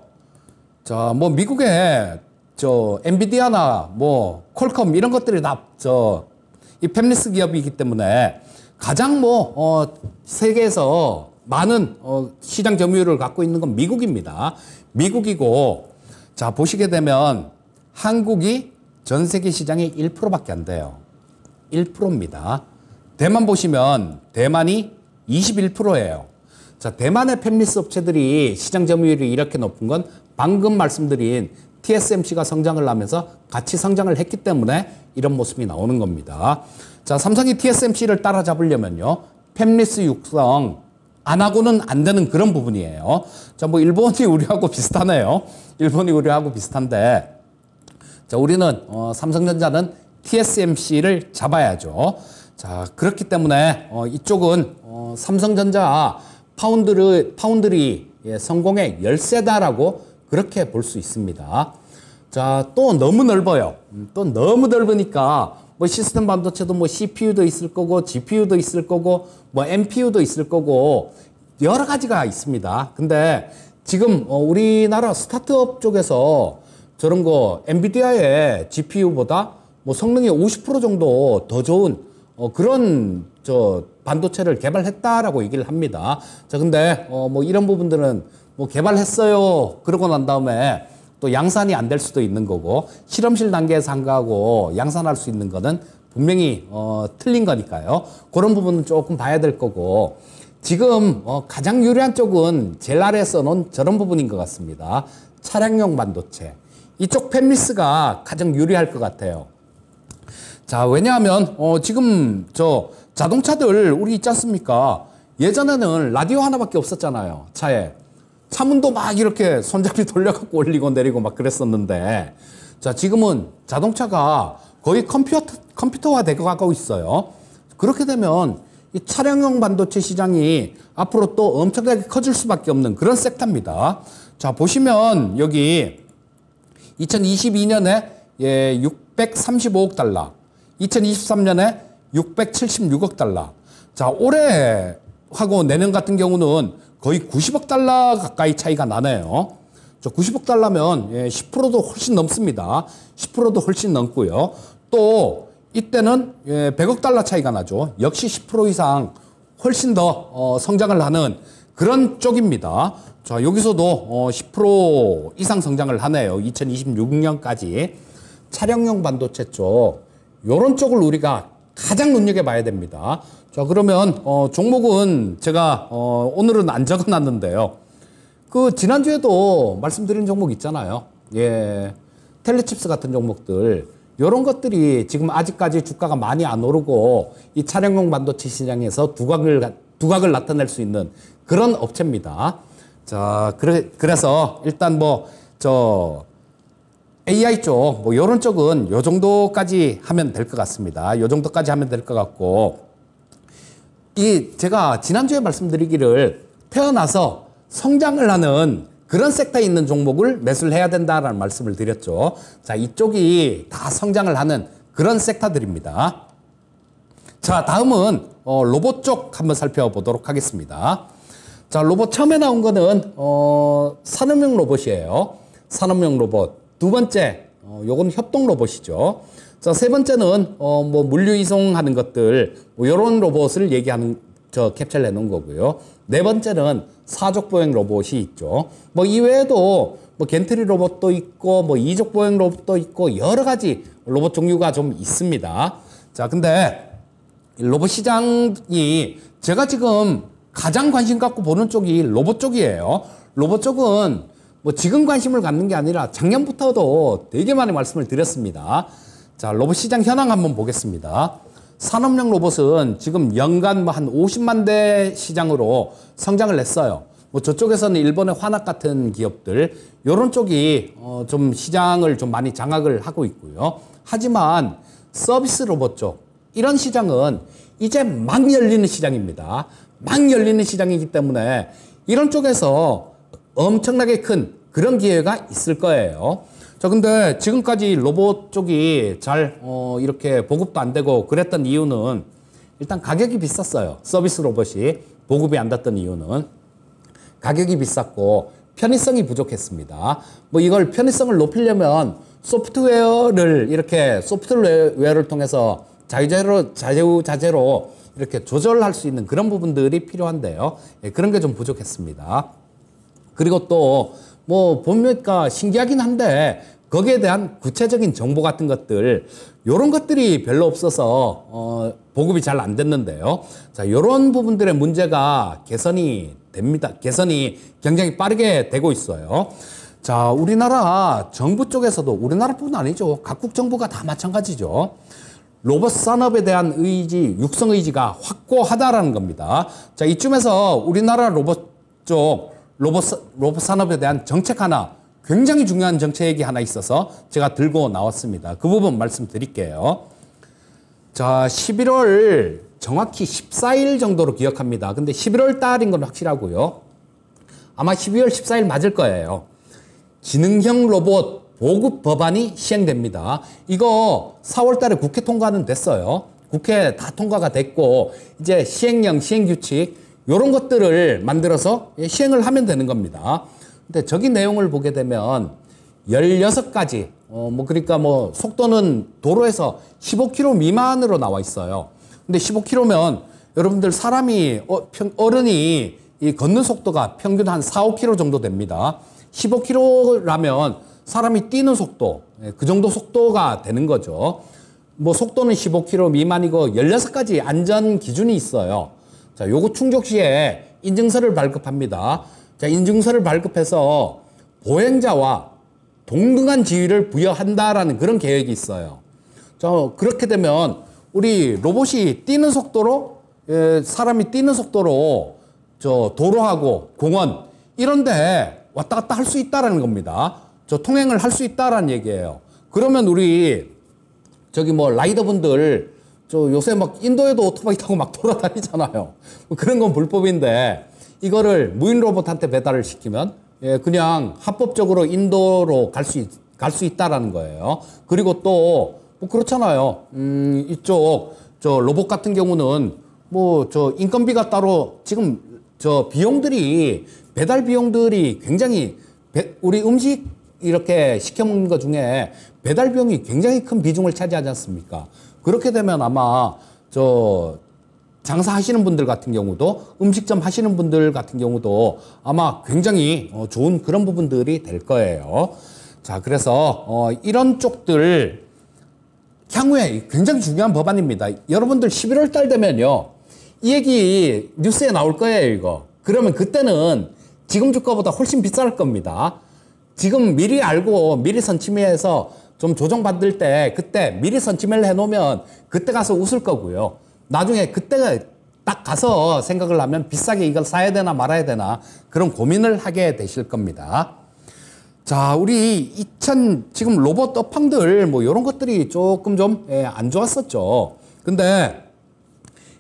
자뭐 미국에 저 엔비디아나 뭐 콜컴 이런 것들이 다 저이미니스 기업이기 때문에 가장 뭐 어, 세계에서 많은 어, 시장 점유율을 갖고 있는 건 미국입니다. 미국이고 자 보시게 되면 한국이 전 세계 시장의 1%밖에 안 돼요. 1%입니다. 대만 보시면 대만이 21%예요. 자 대만의 팹리스 업체들이 시장 점유율이 이렇게 높은 건 방금 말씀드린 TSMC가 성장을 하면서 같이 성장을 했기 때문에 이런 모습이 나오는 겁니다. 자, 삼성이 TSMC를 따라잡으려면요. 팹리스 육성 안 하고는 안 되는 그런 부분이에요. 자, 뭐 일본이 우리하고 비슷하네요. 일본이 우리하고 비슷한데 자, 우리는 어, 삼성전자는 TSMC를 잡아야죠. 자, 그렇기 때문에 어, 이쪽은 어, 삼성전자 파운드를 파운드리 예, 성공의 열쇠다라고 그렇게 볼 수 있습니다. 자, 또 너무 넓어요. 음, 또 너무 넓으니까 뭐 시스템 반도체도 뭐 CPU도 있을 거고 GPU도 있을 거고 뭐 MPU도 있을 거고 여러 가지가 있습니다. 근데 지금 어, 우리나라 스타트업 쪽에서 저런 거 엔비디아의 GPU보다 뭐 성능이 50% 정도 더 좋은 어, 그런 저 반도체를 개발했다라고 얘기를 합니다. 자, 근데 어, 뭐 이런 부분들은 뭐 개발했어요. 그러고 난 다음에 또 양산이 안 될 수도 있는 거고 실험실 단계에서 한 거하고 양산할 수 있는 거는 분명히 어, 틀린 거니까요. 그런 부분은 조금 봐야 될 거고 지금 어, 가장 유리한 쪽은 젤라아에 써놓은 저런 부분인 것 같습니다. 차량용 반도체. 이쪽 팹리스가 가장 유리할 것 같아요. 자 왜냐하면 어, 지금 저 자동차들 우리 있지 않습니까? 예전에는 라디오 하나밖에 없었잖아요. 차에. 차문도 막 이렇게 손잡이 돌려갖고 올리고 내리고 막 그랬었는데 자 지금은 자동차가 거의 컴퓨터, 컴퓨터화 되고 가고 있어요. 그렇게 되면 이 차량용 반도체 시장이 앞으로 또 엄청나게 커질 수밖에 없는 그런 섹터입니다. 자 보시면 여기 2022년에 예, 635억 달러, 2023년에 676억 달러. 자 올해 하고 내년 같은 경우는 거의 90억 달러 가까이 차이가 나네요. 저 90억 달러면 10%도 예, 훨씬 넘습니다. 10%도 훨씬 넘고요. 또 이때는 100억 예, 달러 차이가 나죠. 역시 10% 이상 훨씬 더 어, 성장을 하는 그런 쪽입니다. 자, 여기서도 10% 어, 이상 성장을 하네요. 2026년까지. 차량용 반도체 쪽, 요런 쪽을 우리가 가장 눈여겨봐야 됩니다. 자 그러면 어, 종목은 제가 어, 오늘은 안 적어놨는데요. 그 지난주에도 말씀드린 종목 있잖아요. 예, 텔레칩스 같은 종목들 이런 것들이 지금 아직까지 주가가 많이 안 오르고 이 차량용 반도체 시장에서 두각을 두각을 나타낼 수 있는 그런 업체입니다. 자 그래 그래서 일단 뭐 저 AI 쪽뭐 이런 쪽은 요 정도까지 하면 될 것 같습니다. 요 정도까지 하면 될 것 같고. 이 제가 지난주에 말씀드리기를 태어나서 성장을 하는 그런 섹터에 있는 종목을 매수를 해야 된다라는 말씀을 드렸죠. 자, 이쪽이 다 성장을 하는 그런 섹터들입니다. 자, 다음은 어, 로봇 쪽 한번 살펴보도록 하겠습니다. 자, 로봇 처음에 나온 거는 어, 산업용 로봇이에요. 산업용 로봇. 두 번째, 어, 요건 협동 로봇이죠. 자, 세 번째는 어, 뭐 물류 이송하는 것들 뭐 이런 로봇을 얘기하는 저 캡처를 해놓은 거고요. 네 번째는 사족 보행 로봇이 있죠. 뭐 이외에도 뭐 겐트리 로봇도 있고 뭐 이족 보행 로봇도 있고 여러 가지 로봇 종류가 좀 있습니다. 자, 근데 로봇 시장이 제가 지금 가장 관심 갖고 보는 쪽이 로봇 쪽이에요. 로봇 쪽은 뭐 지금 관심을 갖는 게 아니라 작년부터도 되게 많이 말씀을 드렸습니다. 자, 로봇 시장 현황 한번 보겠습니다. 산업용 로봇은 지금 연간 뭐한 50만 대 시장으로 성장을 했어요. 뭐 저쪽에서는 일본의 환낙 같은 기업들 이런 쪽이 어좀 시장을 좀 많이 장악을 하고 있고요. 하지만 서비스 로봇 쪽 이런 시장은 이제 막 열리는 시장입니다. 막 열리는 시장이기 때문에 이런 쪽에서 엄청나게 큰 그런 기회가 있을 거예요. 자, 근데 지금까지 로봇 쪽이 잘, 어, 이렇게 보급도 안 되고 그랬던 이유는 일단 가격이 비쌌어요. 서비스 로봇이 보급이 안 됐던 이유는 가격이 비쌌고 편의성이 부족했습니다. 뭐 이걸 편의성을 높이려면 소프트웨어를 이렇게 소프트웨어를 통해서 자유자재로, 자유자재로 이렇게 조절할 수 있는 그런 부분들이 필요한데요. 예, 그런 게 좀 부족했습니다. 그리고 또뭐 보니까 신기하긴 한데 거기에 대한 구체적인 정보 같은 것들 요런 것들이 별로 없어서 어, 보급이 잘 안 됐는데요. 자, 요런 부분들의 문제가 개선이 됩니다. 개선이 굉장히 빠르게 되고 있어요. 자, 우리나라 정부 쪽에서도 우리나라뿐 아니죠. 각국 정부가 다 마찬가지죠. 로봇 산업에 대한 의지, 육성 의지가 확고하다라는 겁니다. 자, 이쯤에서 우리나라 로봇 쪽 로봇, 로봇 산업에 대한 정책 하나 굉장히 중요한 정책이 하나 있어서 제가 들고 나왔습니다. 그 부분 말씀드릴게요. 자, 11월 정확히 14일 정도로 기억합니다. 근데 11월 달인 건 확실하고요. 아마 12월 14일 맞을 거예요. 지능형 로봇 보급 법안이 시행됩니다. 이거 4월 달에 국회 통과는 됐어요. 국회 다 통과가 됐고 이제 시행령 시행 규칙 이런 것들을 만들어서 예, 시행을 하면 되는 겁니다. 근데 저기 내용을 보게 되면 16가지, 어, 뭐, 그러니까 뭐, 속도는 도로에서 15km 미만으로 나와 있어요. 근데 15km면 여러분들 사람이, 어, 평, 어른이 이 걷는 속도가 평균 한 4, 5km 정도 됩니다. 15km라면 사람이 뛰는 속도, 예, 그 정도 속도가 되는 거죠. 뭐 속도는 15km 미만이고 16가지 안전 기준이 있어요. 자, 요거 충족 시에 인증서를 발급합니다. 자, 인증서를 발급해서 보행자와 동등한 지위를 부여한다라는 그런 계획이 있어요. 자, 그렇게 되면 우리 로봇이 뛰는 속도로 예, 사람이 뛰는 속도로 저 도로하고 공원 이런데 왔다 갔다 할 수 있다라는 겁니다. 저 통행을 할 수 있다라는 얘기예요. 그러면 우리 저기 뭐 라이더분들 저 요새 막 인도에도 오토바이 타고 막 돌아다니잖아요. 그런 건 불법인데 이거를 무인 로봇한테 배달을 시키면 예, 그냥 합법적으로 인도로 갈 수 갈 수 있다라는 거예요. 그리고 또뭐 그렇잖아요. 음, 이쪽 저 로봇 같은 경우는 뭐 저 인건비가 따로 지금 저 비용들이 배달 비용들이 굉장히 배, 우리 음식 이렇게 시켜 먹는 것 중에 배달 비용이 굉장히 큰 비중을 차지하지 않습니까? 그렇게 되면 아마 저 장사하시는 분들 같은 경우도 음식점 하시는 분들 같은 경우도 아마 굉장히 어, 좋은 그런 부분들이 될 거예요. 자, 그래서 어, 이런 쪽들 향후에 굉장히 중요한 법안입니다. 여러분들 11월 달 되면요. 이 얘기 뉴스에 나올 거예요, 이거. 그러면 그때는 지금 주가보다 훨씬 비쌀 겁니다. 지금 미리 알고 미리 선침해서 좀 조정받을 때 그때 미리 선치매 해놓으면 그때 가서 웃을 거고요. 나중에 그때가 딱 가서 생각을 하면 비싸게 이걸 사야 되나 말아야 되나 그런 고민을 하게 되실 겁니다. 자, 우리 2000 지금 로봇 업황들 뭐 이런 것들이 조금 좀안 예, 좋았었죠. 근데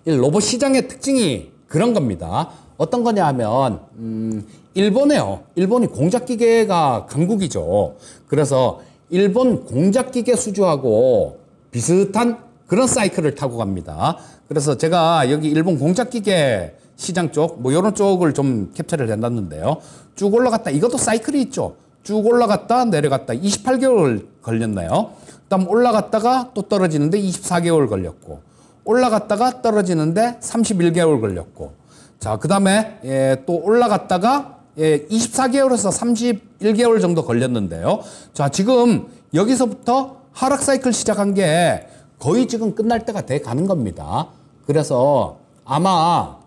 이 로봇 시장의 특징이 그런 겁니다. 어떤 거냐 하면 음, 일본에요. 일본이 공작 기계가 강국이죠. 그래서 일본 공작기계 수주하고 비슷한 그런 사이클을 타고 갑니다. 그래서 제가 여기 일본 공작기계 시장 쪽, 뭐 이런 쪽을 좀 캡처를 해놨는데요. 쭉 올라갔다. 이것도 사이클이 있죠. 쭉 올라갔다 내려갔다 28개월 걸렸나요? 그다음 올라갔다가 또 떨어지는데 24개월 걸렸고 올라갔다가 떨어지는데 31개월 걸렸고 자 그다음에 예, 또 올라갔다가 예, 24개월에서 31개월 정도 걸렸는데요. 자, 지금 여기서부터 하락 사이클 시작한 게 거의 지금 끝날 때가 돼 가는 겁니다. 그래서 아마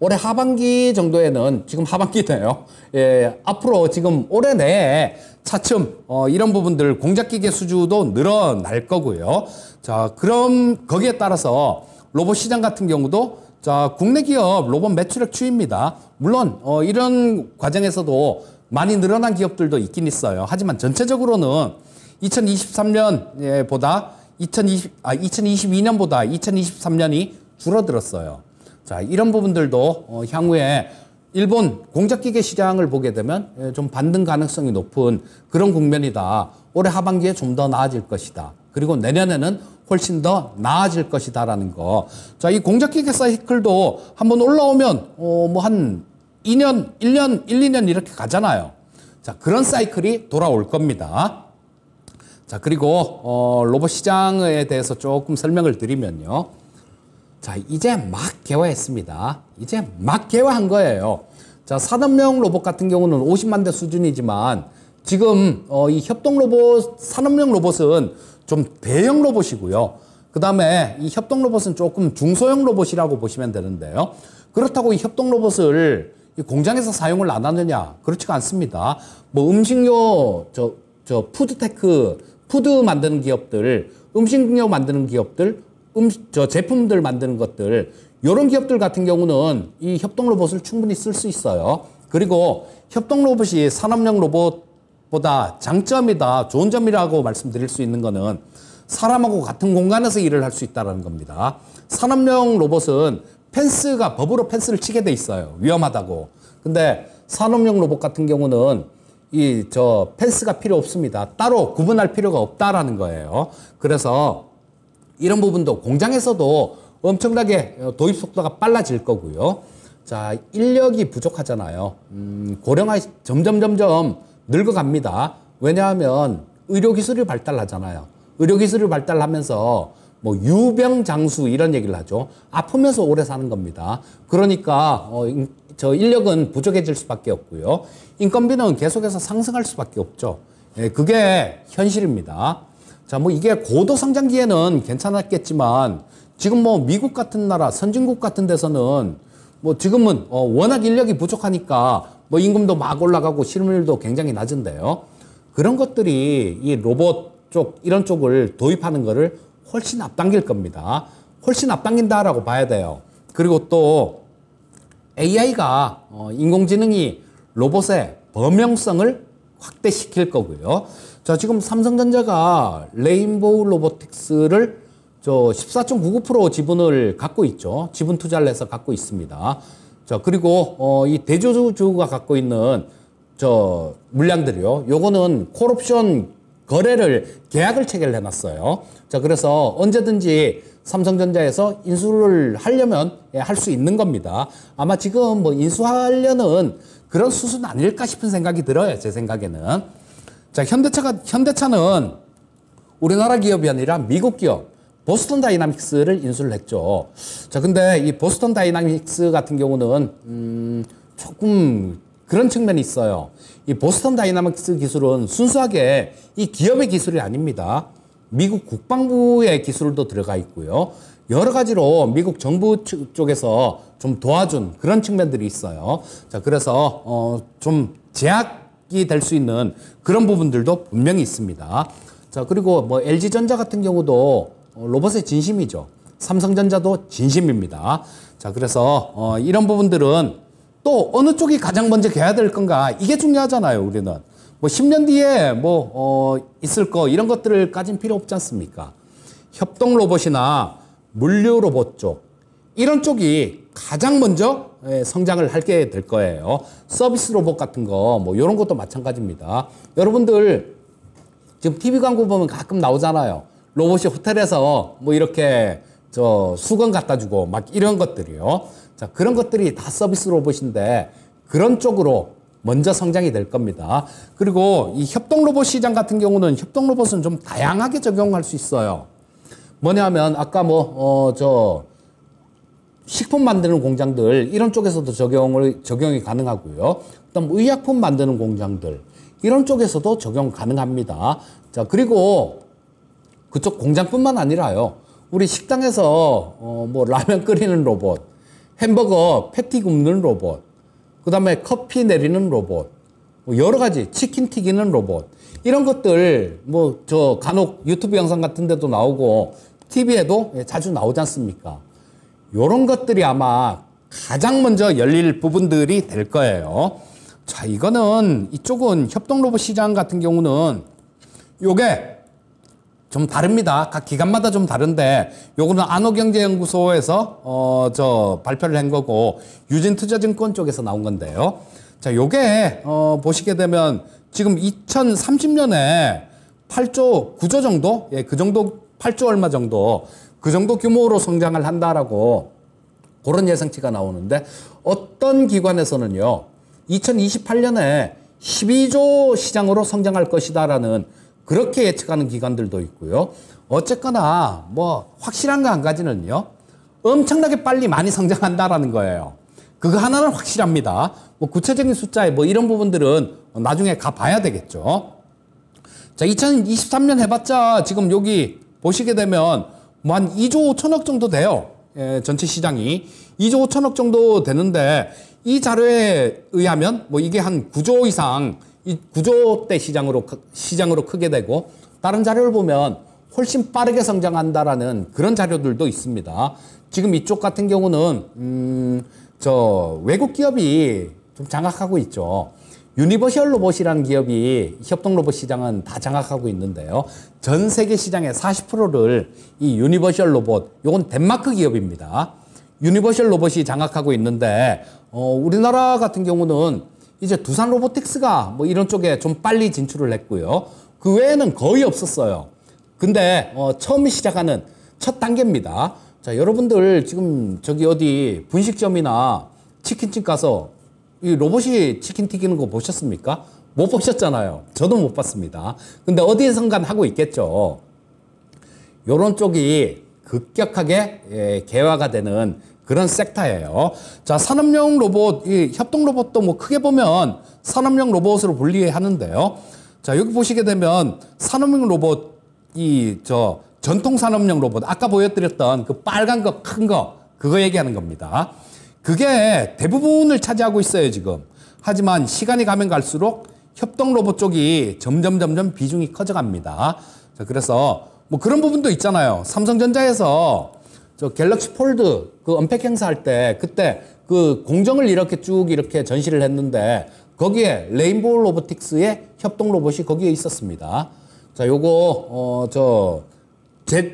올해 하반기 정도에는 지금 하반기네요. 예, 앞으로 지금 올해 내에 차츰 어, 이런 부분들 공작기계 수주도 늘어날 거고요. 자, 그럼 거기에 따라서 로봇 시장 같은 경우도 자, 국내 기업 로봇 매출액 추입니다. 물론 어, 이런 과정에서도 많이 늘어난 기업들도 있긴 있어요. 하지만 전체적으로는 2023년보다 예, 2020, 아, 2022년보다 2023년이 줄어들었어요. 자, 이런 부분들도 어, 향후에 일본 공작기계 시장을 보게 되면 예, 좀 반등 가능성이 높은 그런 국면이다. 올해 하반기에 좀 더 나아질 것이다. 그리고 내년에는 훨씬 더 나아질 것이다라는 거. 자, 이공적 기계 사이클도 한번 올라오면 어, 뭐한 2년, 1년, 1, 2년 이렇게 가잖아요. 자, 그런 사이클이 돌아올 겁니다. 자, 그리고 어, 로봇 시장에 대해서 조금 설명을 드리면요. 자, 이제 막 개화했습니다. 이제 막 개화한 거예요. 자, 산업용 로봇 같은 경우는 50만 대 수준이지만 지금 어, 이 협동 로봇, 산업용 로봇은 좀 대형 로봇이고요. 그 다음에 이 협동 로봇은 조금 중소형 로봇이라고 보시면 되는데요. 그렇다고 이 협동 로봇을 이 공장에서 사용을 안 하느냐? 그렇지가 않습니다. 뭐 음식료, 저, 저 푸드테크, 푸드 만드는 기업들, 음식료 만드는 기업들, 음, 저 제품들 만드는 것들, 요런 기업들 같은 경우는 이 협동 로봇을 충분히 쓸 수 있어요. 그리고 협동 로봇이 산업용 로봇 보다 장점이다, 좋은 점이라고 말씀드릴 수 있는 것은 사람하고 같은 공간에서 일을 할 수 있다는 겁니다. 산업용 로봇은 펜스가 법으로 펜스를 치게 돼 있어요. 위험하다고. 근데 산업용 로봇 같은 경우는 이 저 펜스가 필요 없습니다. 따로 구분할 필요가 없다라는 거예요. 그래서 이런 부분도 공장에서도 엄청나게 도입 속도가 빨라질 거고요. 자, 인력이 부족하잖아요. 음, 고령화 점점 점점 늙어갑니다. 왜냐하면 의료기술이 발달하잖아요. 의료기술이 발달하면서 뭐 유병장수 이런 얘기를 하죠. 아프면서 오래 사는 겁니다. 그러니까 어, 저 인력은 부족해질 수밖에 없고요. 인건비는 계속해서 상승할 수밖에 없죠. 예, 그게 현실입니다. 자, 뭐 이게 고도 성장기에는 괜찮았겠지만 지금 뭐 미국 같은 나라, 선진국 같은 데서는 뭐 지금은 어, 워낙 인력이 부족하니까 뭐 임금도 막 올라가고 실물도 굉장히 낮은데요. 그런 것들이 이 로봇 쪽 이런 쪽을 도입하는 거를 훨씬 앞당길 겁니다. 훨씬 앞당긴다라고 봐야 돼요. 그리고 또 AI가 어, 인공지능이 로봇의 범용성을 확대시킬 거고요. 자, 지금 삼성전자가 레인보우 로보틱스를 저 14.99% 지분을 갖고 있죠. 지분 투자를 해서 갖고 있습니다. 자, 그리고 어, 이 대주주가 갖고 있는 저 물량들이요. 요거는 콜옵션 거래를 계약을 체결 해놨어요. 자, 그래서 언제든지 삼성전자에서 인수를 하려면 예, 할 수 있는 겁니다. 아마 지금 뭐 인수하려는 그런 수순 아닐까 싶은 생각이 들어요. 제 생각에는. 자, 현대차가 현대차는 우리나라 기업이 아니라 미국 기업. 보스턴 다이나믹스를 인수를 했죠. 자, 근데 이 보스턴 다이나믹스 같은 경우는 음, 조금 그런 측면이 있어요. 이 보스턴 다이나믹스 기술은 순수하게 이 기업의 기술이 아닙니다. 미국 국방부의 기술도 들어가 있고요. 여러 가지로 미국 정부 쪽에서 좀 도와준 그런 측면들이 있어요. 자, 그래서 어, 좀 제약이 될 수 있는 그런 부분들도 분명히 있습니다. 자, 그리고 뭐 LG 전자 같은 경우도 어, 로봇의 진심이죠. 삼성전자도 진심입니다. 자, 그래서 어, 이런 부분들은 또 어느 쪽이 가장 먼저 가야 될 건가 이게 중요하잖아요, 우리는. 뭐 10년 뒤에 뭐 어, 있을 거 이런 것들을 까진 필요 없지 않습니까? 협동 로봇이나 물류 로봇 쪽 이런 쪽이 가장 먼저 예, 성장을 할 게 될 거예요. 서비스 로봇 같은 거 뭐 이런 것도 마찬가지입니다. 여러분들 지금 TV 광고 보면 가끔 나오잖아요. 로봇이 호텔에서 뭐 이렇게 저 수건 갖다 주고 막 이런 것들이요. 자, 그런 것들이 다 서비스 로봇인데 그런 쪽으로 먼저 성장이 될 겁니다. 그리고 이 협동 로봇 시장 같은 경우는 협동 로봇은 좀 다양하게 적용할 수 있어요. 뭐냐 하면 아까 뭐, 어, 저, 식품 만드는 공장들 이런 쪽에서도 적용을, 적용이 가능하고요. 그다음 의약품 만드는 공장들 이런 쪽에서도 적용 가능합니다. 자, 그리고 그쪽 공장뿐만 아니라요. 우리 식당에서 어뭐 라면 끓이는 로봇, 햄버거 패티 굽는 로봇, 그 다음에 커피 내리는 로봇, 뭐 여러 가지 치킨 튀기는 로봇 이런 것들 뭐 저 간혹 유튜브 영상 같은 데도 나오고 TV에도 예, 자주 나오지 않습니까? 이런 것들이 아마 가장 먼저 열릴 부분들이 될 거예요. 자, 이거는 이쪽은 협동 로봇 시장 같은 경우는 요게 좀 다릅니다. 각 기관마다 좀 다른데 요거는 안호경제연구소에서 어저 발표를 한 거고 유진투자증권 쪽에서 나온 건데요. 자, 요게 어 보시게 되면 지금 2030년에 8조 9조 정도 예, 그 정도 8조 얼마 정도 그 정도 규모로 성장을 한다라고 그런 예상치가 나오는데 어떤 기관에서는요. 2028년에 12조 시장으로 성장할 것이다라는 그렇게 예측하는 기관들도 있고요. 어쨌거나 뭐 확실한 거 한 가지는요. 엄청나게 빨리 많이 성장한다라는 거예요. 그거 하나는 확실합니다. 뭐 구체적인 숫자에 뭐 이런 부분들은 나중에 가봐야 되겠죠. 자, 2023년 해봤자 지금 여기 보시게 되면 뭐한 2조 5천억 정도 돼요. 예, 전체 시장이 2조 5천억 정도 되는데 이 자료에 의하면 뭐 이게 한 9조 이상 이 구조대 시장으로 시장으로 크게 되고 다른 자료를 보면 훨씬 빠르게 성장한다라는 그런 자료들도 있습니다. 지금 이쪽 같은 경우는 음, 저 외국 기업이 좀 장악하고 있죠. 유니버셜 로봇이라는 기업이 협동 로봇 시장은 다 장악하고 있는데요. 전 세계 시장의 40%를 이 유니버셜 로봇, 요건 덴마크 기업입니다. 유니버셜 로봇이 장악하고 있는데 어, 우리나라 같은 경우는 이제 두산 로보틱스가 뭐 이런 쪽에 좀 빨리 진출을 했고요. 그 외에는 거의 없었어요. 근데 어, 처음 시작하는 첫 단계입니다. 자, 여러분들 지금 저기 어디 분식점이나 치킨집 가서 이 로봇이 치킨 튀기는 거 보셨습니까? 못 보셨잖아요. 저도 못 봤습니다. 근데 어디선간 하고 있겠죠. 요런 쪽이 급격하게 예, 개화가 되는 그런 섹터예요. 자, 산업용 로봇, 이 협동 로봇도 뭐 크게 보면 산업용 로봇으로 분리하는데요. 자, 여기 보시게 되면 산업용 로봇, 이, 저, 전통 산업용 로봇, 아까 보여드렸던 그 빨간 거, 큰 거, 그거 얘기하는 겁니다. 그게 대부분을 차지하고 있어요, 지금. 하지만 시간이 가면 갈수록 협동 로봇 쪽이 점점 점점 비중이 커져갑니다. 자, 그래서 뭐 그런 부분도 있잖아요. 삼성전자에서 저 갤럭시 폴드 그 언팩 행사할 때 그때 그 공정을 이렇게 쭉 이렇게 전시를 했는데 거기에 레인보우 로보틱스의 협동 로봇이 거기에 있었습니다. 자, 요거 어저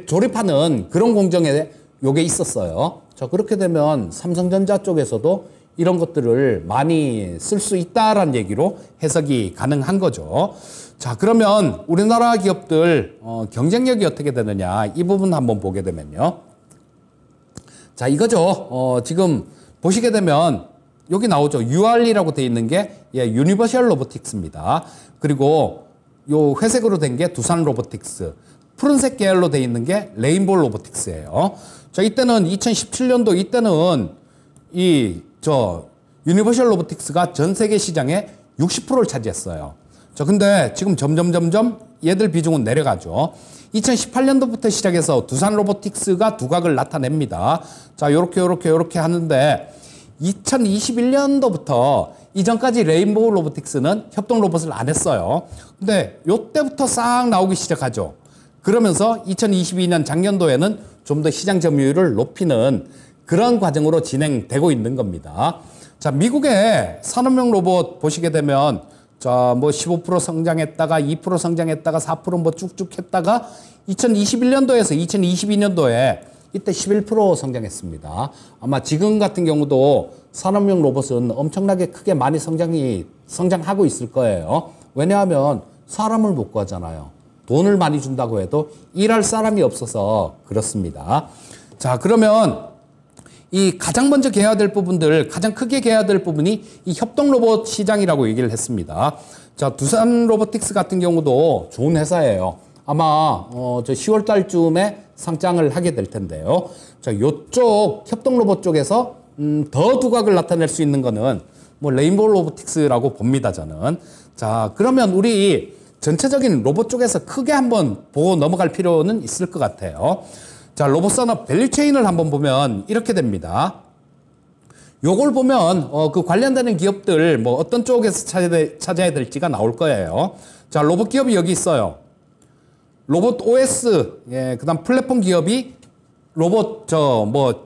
조립하는 그런 공정에 요게 있었어요. 자, 그렇게 되면 삼성전자 쪽에서도 이런 것들을 많이 쓸 수 있다라는 얘기로 해석이 가능한 거죠. 자, 그러면 우리나라 기업들 어 경쟁력이 어떻게 되느냐 이 부분 한번 보게 되면요. 자, 이거죠. 어, 지금 보시게 되면 여기 나오죠. UR이라고 돼 있는 게 예, 유니버셜 로보틱스입니다. 그리고 요 회색으로 된 게 두산 로보틱스, 푸른색 계열로 돼 있는 게레인보 로보틱스예요. 자, 이때는 2017년도 이때는 이 저 유니버셜 로보틱스가 전 세계 시장의 60%를 차지했어요. 자, 근데 지금 점점 점점 얘들 비중은 내려가죠. 2018년도부터 시작해서 두산 로보틱스가 두각을 나타냅니다. 자, 요렇게 요렇게 요렇게 하는데 2021년도부터 이전까지 레인보우 로보틱스는 협동 로봇을 안 했어요. 근데 요때부터 싹 나오기 시작하죠. 그러면서 2022년 작년도에는 좀 더 시장 점유율을 높이는 그런 과정으로 진행되고 있는 겁니다. 자, 미국의 산업용 로봇 보시게 되면 자, 뭐 15% 성장했다가 2% 성장했다가 4%뭐 쭉쭉 했다가 2021년도에서 2022년도에 이때 11% 성장했습니다. 아마 지금 같은 경우도 산업용 로봇은 엄청나게 크게 많이 성장이 성장하고 있을 거예요. 왜냐하면 사람을 못 구하잖아요. 돈을 많이 준다고 해도 일할 사람이 없어서 그렇습니다. 자, 그러면 이 가장 먼저 개야 될 부분들, 가장 크게 개야 될 부분이 이 협동 로봇 시장이라고 얘기를 했습니다. 자, 두산 로보틱스 같은 경우도 좋은 회사예요. 아마 어, 저 10월 달쯤에 상장을 하게 될 텐데요. 자, 요쪽 협동 로봇 쪽에서 음, 더 두각을 나타낼 수 있는 거는 뭐 레인보우 로보틱스라고 봅니다, 저는. 자, 그러면 우리 전체적인 로봇 쪽에서 크게 한번 보고 넘어갈 필요는 있을 것 같아요. 자, 로봇 산업 밸류 체인을 한번 보면 이렇게 됩니다. 요걸 보면 어, 그 관련되는 기업들 뭐 어떤 쪽에서 찾아야, 될, 지가 나올 거예요. 자, 로봇 기업이 여기 있어요. 로봇 OS, 예, 그다음 플랫폼 기업이 로봇 저 뭐저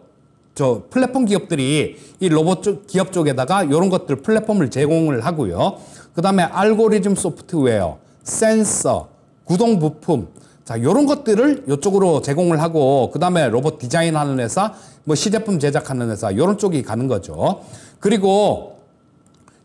뭐 플랫폼 기업들이 이 로봇 쪽, 기업 쪽에다가 이런 것들 플랫폼을 제공을 하고요. 그다음에 알고리즘 소프트웨어, 센서, 구동 부품, 자, 요런 것들을 요쪽으로 제공을 하고 그다음에 로봇 디자인하는 회사, 뭐 시제품 제작하는 회사 요런 쪽이 가는 거죠. 그리고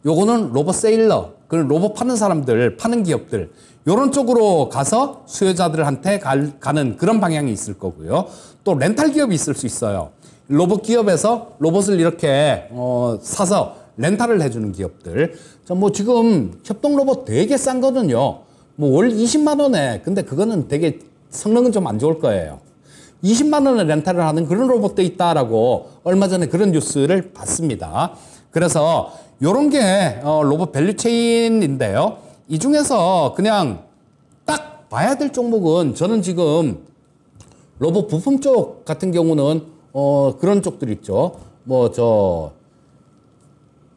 요거는 로봇 세일러, 그 로봇 파는 사람들, 파는 기업들 요런 쪽으로 가서 수요자들한테 갈, 가는 그런 방향이 있을 거고요. 또 렌탈 기업이 있을 수 있어요. 로봇 기업에서 로봇을 이렇게 어, 사서 렌탈을 해주는 기업들. 자, 뭐 지금 협동 로봇 되게 싼거든요. 뭐월 20만 원에 근데 그거는 되게 성능은 좀 안 좋을 거예요. 20만 원에 렌탈을 하는 그런 로봇도 있다라고 얼마 전에 그런 뉴스를 봤습니다. 그래서 이런 게 어, 로봇 밸류체인인데요. 이 중에서 그냥 딱 봐야 될 종목은 저는 지금 로봇 부품 쪽 같은 경우는 어 그런 쪽들 있죠. 뭐 저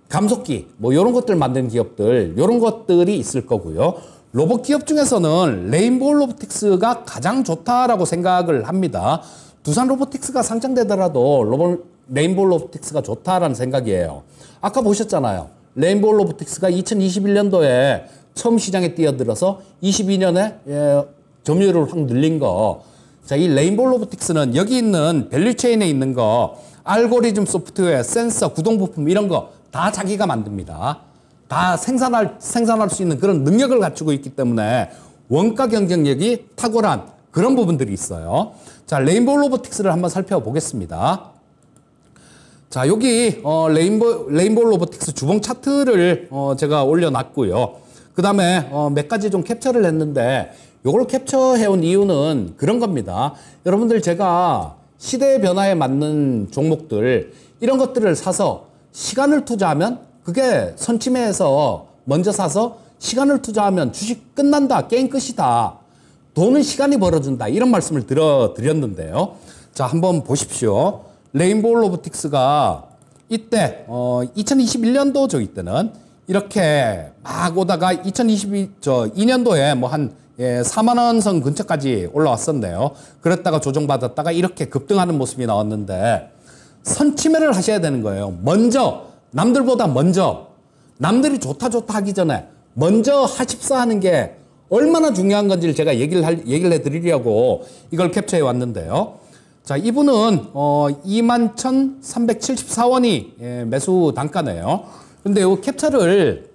감속기 뭐 이런 것들 만드는 기업들 이런 것들이 있을 거고요. 로봇 기업 중에서는 레인보우 로보틱스가 가장 좋다라고 생각을 합니다. 두산 로보틱스가 상장되더라도 로봇, 레인보우 로보틱스가 좋다라는 생각이에요. 아까 보셨잖아요. 레인보우 로보틱스가 2021년도에 처음 시장에 뛰어들어서 22년에 예, 점유율을 확 늘린 거. 자, 이 레인보우 로보틱스는 여기 있는 밸류체인에 있는 거, 알고리즘 소프트웨어, 센서, 구동 부품 이런 거 다 자기가 만듭니다. 다 생산할 생산할 수 있는 그런 능력을 갖추고 있기 때문에 원가 경쟁력이 탁월한 그런 부분들이 있어요. 자, 레인보 로보틱스를 한번 살펴보겠습니다. 자, 여기 어, 레인보 레인보 로보틱스 주봉 차트를 어, 제가 올려놨고요. 그 다음에 어, 몇 가지 좀 캡처를 했는데 이걸 캡처해온 이유는 그런 겁니다. 여러분들 제가 시대의 변화에 맞는 종목들 이런 것들을 사서 시간을 투자하면 그게 선침해에서 먼저 사서 시간을 투자하면 주식 끝난다. 게임 끝이다. 돈은 시간이 벌어준다. 이런 말씀을 들어 드렸는데요. 자, 한번 보십시오. 레인보우 로보틱스가 이때 어 2021년도 저기 때는 이렇게 막 오다가 2022저 2년도에 뭐한 예, 4만 원 선 근처까지 올라왔었네요. 그랬다가 조정받았다가 이렇게 급등하는 모습이 나왔는데 선침해를 하셔야 되는 거예요. 먼저 남들보다 먼저 남들이 좋다 좋다 하기 전에 먼저 하십사 하는 게 얼마나 중요한 건지를 제가 얘기를 할, 얘기를 해드리려고 이걸 캡처해 왔는데요. 자, 이분은 어 21,374원이 예, 매수 단가네요. 근데 이 캡처를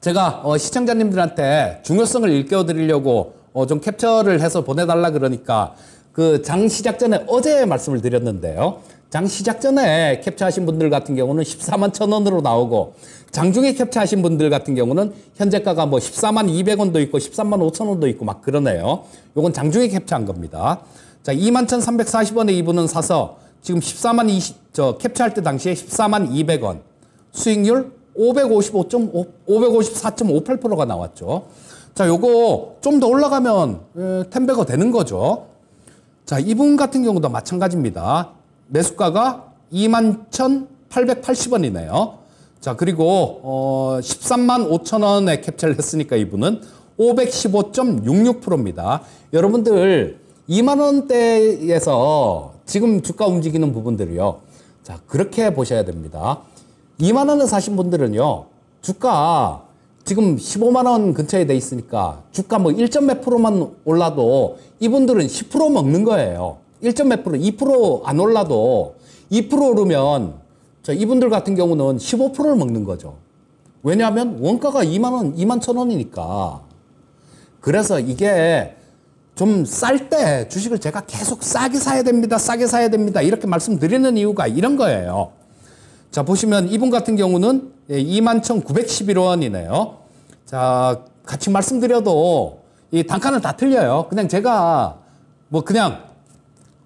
제가 어 시청자님들한테 중요성을 일깨워 드리려고 어좀 캡처를 해서 보내달라 그러니까 그 장 시작 전에 어제 말씀을 드렸는데요. 장 시작 전에 캡처하신 분들 같은 경우는 14만 천 원으로 나오고 장중에 캡처하신 분들 같은 경우는 현재가가 뭐 14만 200원도 있고 13만 5천 원도 있고 막 그러네요. 요건 장중에 캡처한 겁니다. 자, 2만 1,340원에 이분은 사서 지금 14만 20, 저 캡처할 때 당시에 14만 200원 수익률 555.5 554.58%가 나왔죠. 자, 요거 좀 더 올라가면 템베거 예, 되는 거죠. 자, 이분 같은 경우도 마찬가지입니다. 매수가가 21,880원이네요. 자 그리고 어, 1 3 5 0 0 0 원에 캡처를 했으니까 이분은 515.66%입니다. 여러분들 2만 원대에서 지금 주가 움직이는 부분들이요. 자 그렇게 보셔야 됩니다. 2만 원에 사신 분들은요. 주가 지금 15만 원 근처에 돼 있으니까 주가 뭐1몇 프로만 올라도 이분들은 10% 먹는 거예요. 1점 몇 프로, 2%안 올라도 2% 오르면 저 이분들 같은 경우는 15%를 먹는 거죠. 왜냐하면 원가가 2만 원, 2만 천 원이니까. 그래서 이게 좀 쌀 때 주식을 제가 계속 싸게 사야 됩니다. 싸게 사야 됩니다. 이렇게 말씀드리는 이유가 이런 거예요. 자, 보시면 이분 같은 경우는 21,911원이네요. 예, 만 자, 같이 말씀드려도 이 단가는 다 틀려요. 그냥 제가 뭐 그냥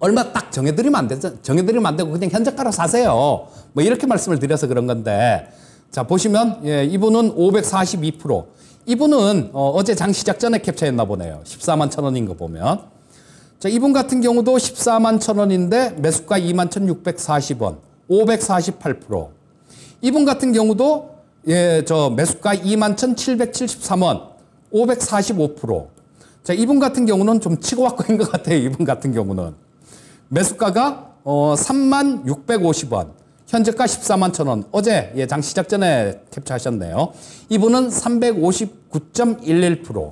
얼마 딱 정해드리면 안 되죠. 정해드리면 안 되고 그냥 현재가로 사세요. 뭐 이렇게 말씀을 드려서 그런 건데 자 보시면 예, 이분은 542% 이분은 어, 제장 시작 전에 캡처했나 보네요. 14만 천 원인 거 보면 자 이분 같은 경우도 14만 천 원인데 매수가 2만 1,640원 548% 이분 같은 경우도 예, 저 매수가 2만 1,773원 545%자 이분 같은 경우는 좀 치고 받고인 것 같아요. 이분 같은 경우는 매수가가 어 3만 650원. 현재가 14만 천 원. 어제 예, 장 시작 전에 캡처하셨네요. 이분은 359.11%.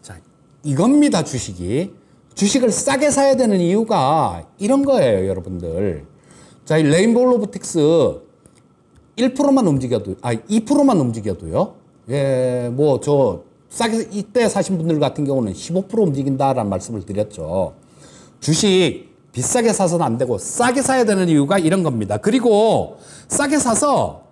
자, 이겁니다, 주식이. 주식을 싸게 사야 되는 이유가 이런 거예요, 여러분들. 자, 이 레인보우 로보틱스 1%만 움직여도, 아, 2%만 움직여도요. 예, 뭐, 저, 싸게, 이때 사신 분들 같은 경우는 15% 움직인다라는 말씀을 드렸죠. 주식 비싸게 사서는 안 되고 싸게 사야 되는 이유가 이런 겁니다. 그리고 싸게 사서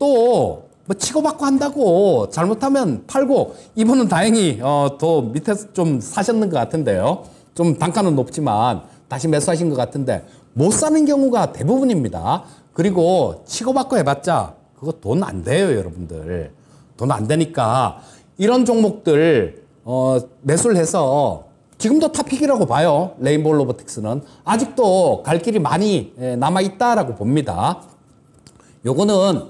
또 뭐 치고받고 한다고 잘못하면 팔고 이분은 다행히 어, 더 밑에서 좀 사셨는 것 같은데요. 좀 단가는 높지만 다시 매수하신 것 같은데 못 사는 경우가 대부분입니다. 그리고 치고받고 해봤자 그거 돈 안 돼요, 여러분들. 돈 안 되니까 이런 종목들 어, 매수를 해서 지금도 탑픽이라고 봐요. 레인보우 로보틱스는. 아직도 갈 길이 많이 예, 남아있다라고 봅니다. 요거는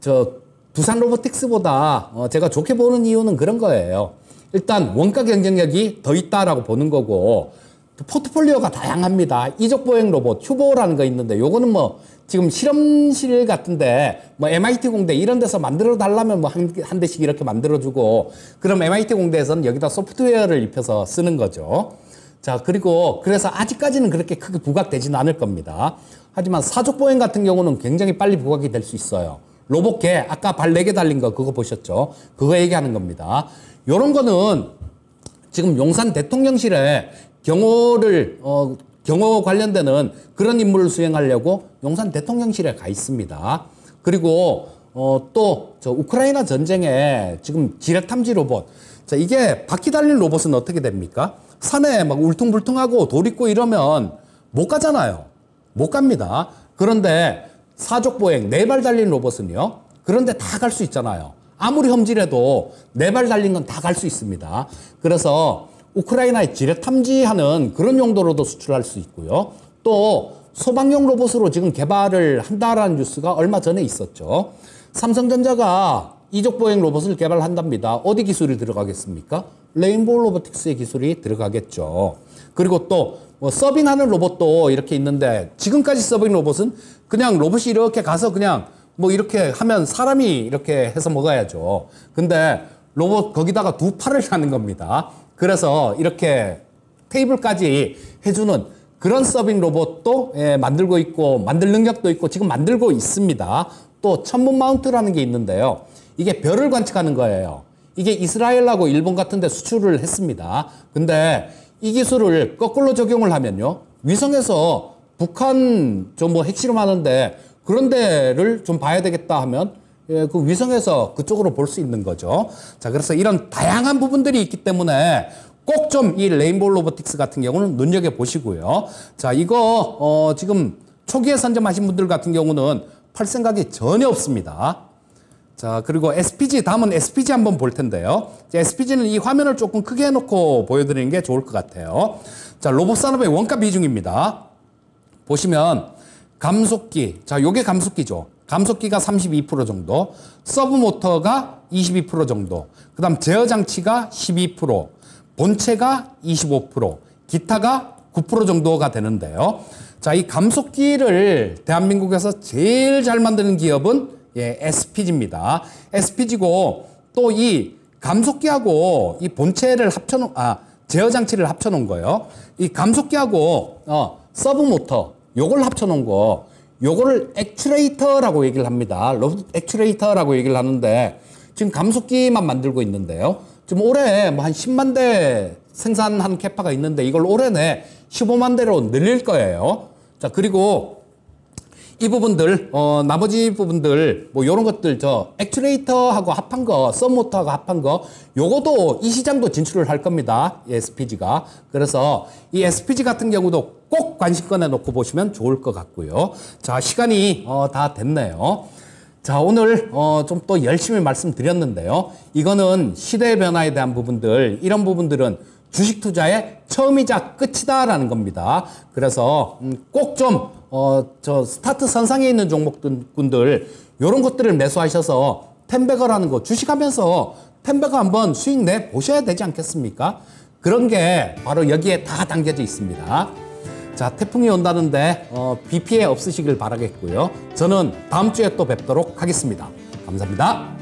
저 두산 로보틱스보다 어, 제가 좋게 보는 이유는 그런 거예요. 일단 원가 경쟁력이 더 있다라고 보는 거고 포트폴리오가 다양합니다. 이적 보행 로봇 큐보라는거 있는데 요거는 뭐 지금 실험실 같은데 뭐 MIT 공대 이런 데서 만들어 달라면 뭐 한 한 대씩 이렇게 만들어 주고 그럼 MIT 공대에서는 여기다 소프트웨어를 입혀서 쓰는 거죠. 자, 그리고 그래서 아직까지는 그렇게 크게 부각되지는 않을 겁니다. 하지만 사족보행 같은 경우는 굉장히 빨리 부각이 될 수 있어요. 로봇계 아까 발 4개 달린 거 그거 보셨죠? 그거 얘기하는 겁니다. 요런 거는 지금 용산 대통령실에 경호를 어, 경호 관련되는 그런 임무를 수행하려고 용산 대통령실에 가 있습니다. 그리고 어, 또저 우크라이나 전쟁에 지금 지뢰 탐지 로봇 자 이게 바퀴 달린 로봇은 어떻게 됩니까? 산에 막 울퉁불퉁하고 돌 있고 이러면 못 가잖아요. 못 갑니다. 그런데 사족보행 네 발 달린 로봇은요. 그런데 다 갈 수 있잖아요. 아무리 험지해도네 발 달린 건 다 갈 수 있습니다. 그래서 우크라이나에 지뢰 탐지하는 그런 용도로도 수출할 수 있고요. 또 소방용 로봇으로 지금 개발을 한다라는 뉴스가 얼마 전에 있었죠. 삼성전자가 이족 보행 로봇을 개발한답니다. 어디 기술이 들어가겠습니까? 레인보우 로보틱스의 기술이 들어가겠죠. 그리고 또뭐 서빙하는 로봇도 이렇게 있는데 지금까지 서빙 로봇은 그냥 로봇이 이렇게 가서 그냥 뭐 이렇게 하면 사람이 이렇게 해서 먹어야죠. 근데 로봇 거기다가 두 팔을 하는 겁니다. 그래서 이렇게 테이블까지 해주는 그런 서빙 로봇도 예, 만들고 있고 만들 능력도 있고 지금 만들고 있습니다. 또 천문 마운트라는 게 있는데요. 이게 별을 관측하는 거예요. 이게 이스라엘하고 일본 같은 데 수출을 했습니다. 근데 이 기술을 거꾸로 적용을 하면요. 위성에서 북한 좀뭐 핵실험하는데 그런 데를 좀 봐야 되겠다 하면 예, 그 위성에서 그쪽으로 볼 수 있는 거죠. 자, 그래서 이런 다양한 부분들이 있기 때문에 꼭 좀 이 레인보우 로보틱스 같은 경우는 눈여겨 보시고요. 자, 이거 어, 지금 초기에 선점하신 분들 같은 경우는 팔 생각이 전혀 없습니다. 자, 그리고 SPG, 다음은 SPG 한번 볼 텐데요. SPG는 이 화면을 조금 크게 해놓고 보여드리는 게 좋을 것 같아요. 자, 로봇 산업의 원가 비중입니다. 보시면 감속기. 자, 요게 감속기죠. 감속기가 32% 정도, 서브 모터가 22% 정도, 그 다음 제어 장치가 12%, 본체가 25%, 기타가 9% 정도가 되는데요. 자, 이 감속기를 대한민국에서 제일 잘 만드는 기업은 예, SPG입니다. SPG고 또 이 감속기하고 이 본체를 합쳐놓은, 아, 제어 장치를 합쳐놓은 거예요. 이 감속기하고 어, 서브 모터 요걸 합쳐놓은 거 요거를 액츄레이터라고 얘기를 합니다. 로프 액츄레이터라고 얘기를 하는데 지금 감속기만 만들고 있는데요. 지금 올해 뭐 한 10만 대 생산한 캐파가 있는데 이걸 올해 내 15만 대로 늘릴 거예요. 자, 그리고 이 부분들 어 나머지 부분들 뭐 요런 것들 저 액츄레이터하고 합한 거 썸모터하고 합한 거 요거도 이 시장도 진출을 할 겁니다 이 SPG가 그래서 이 SPG 같은 경우도 꼭 관심권에 놓고 보시면 좋을 것 같고요 자 시간이 어다 됐네요 자 오늘 어, 좀 또 열심히 말씀드렸는데요 이거는 시대 변화에 대한 부분들 이런 부분들은 주식 투자의 처음이자 끝이다라는 겁니다 그래서 음, 꼭좀 어, 저 스타트 선상에 있는 종목군들 이런 것들을 매수하셔서 텐베거라는 거 주식하면서 텐베거 한번 수익 내 보셔야 되지 않겠습니까? 그런 게 바로 여기에 다 담겨져 있습니다. 자, 태풍이 온다는데 어, 비 피해 없으시길 바라겠고요. 저는 다음 주에 또 뵙도록 하겠습니다. 감사합니다.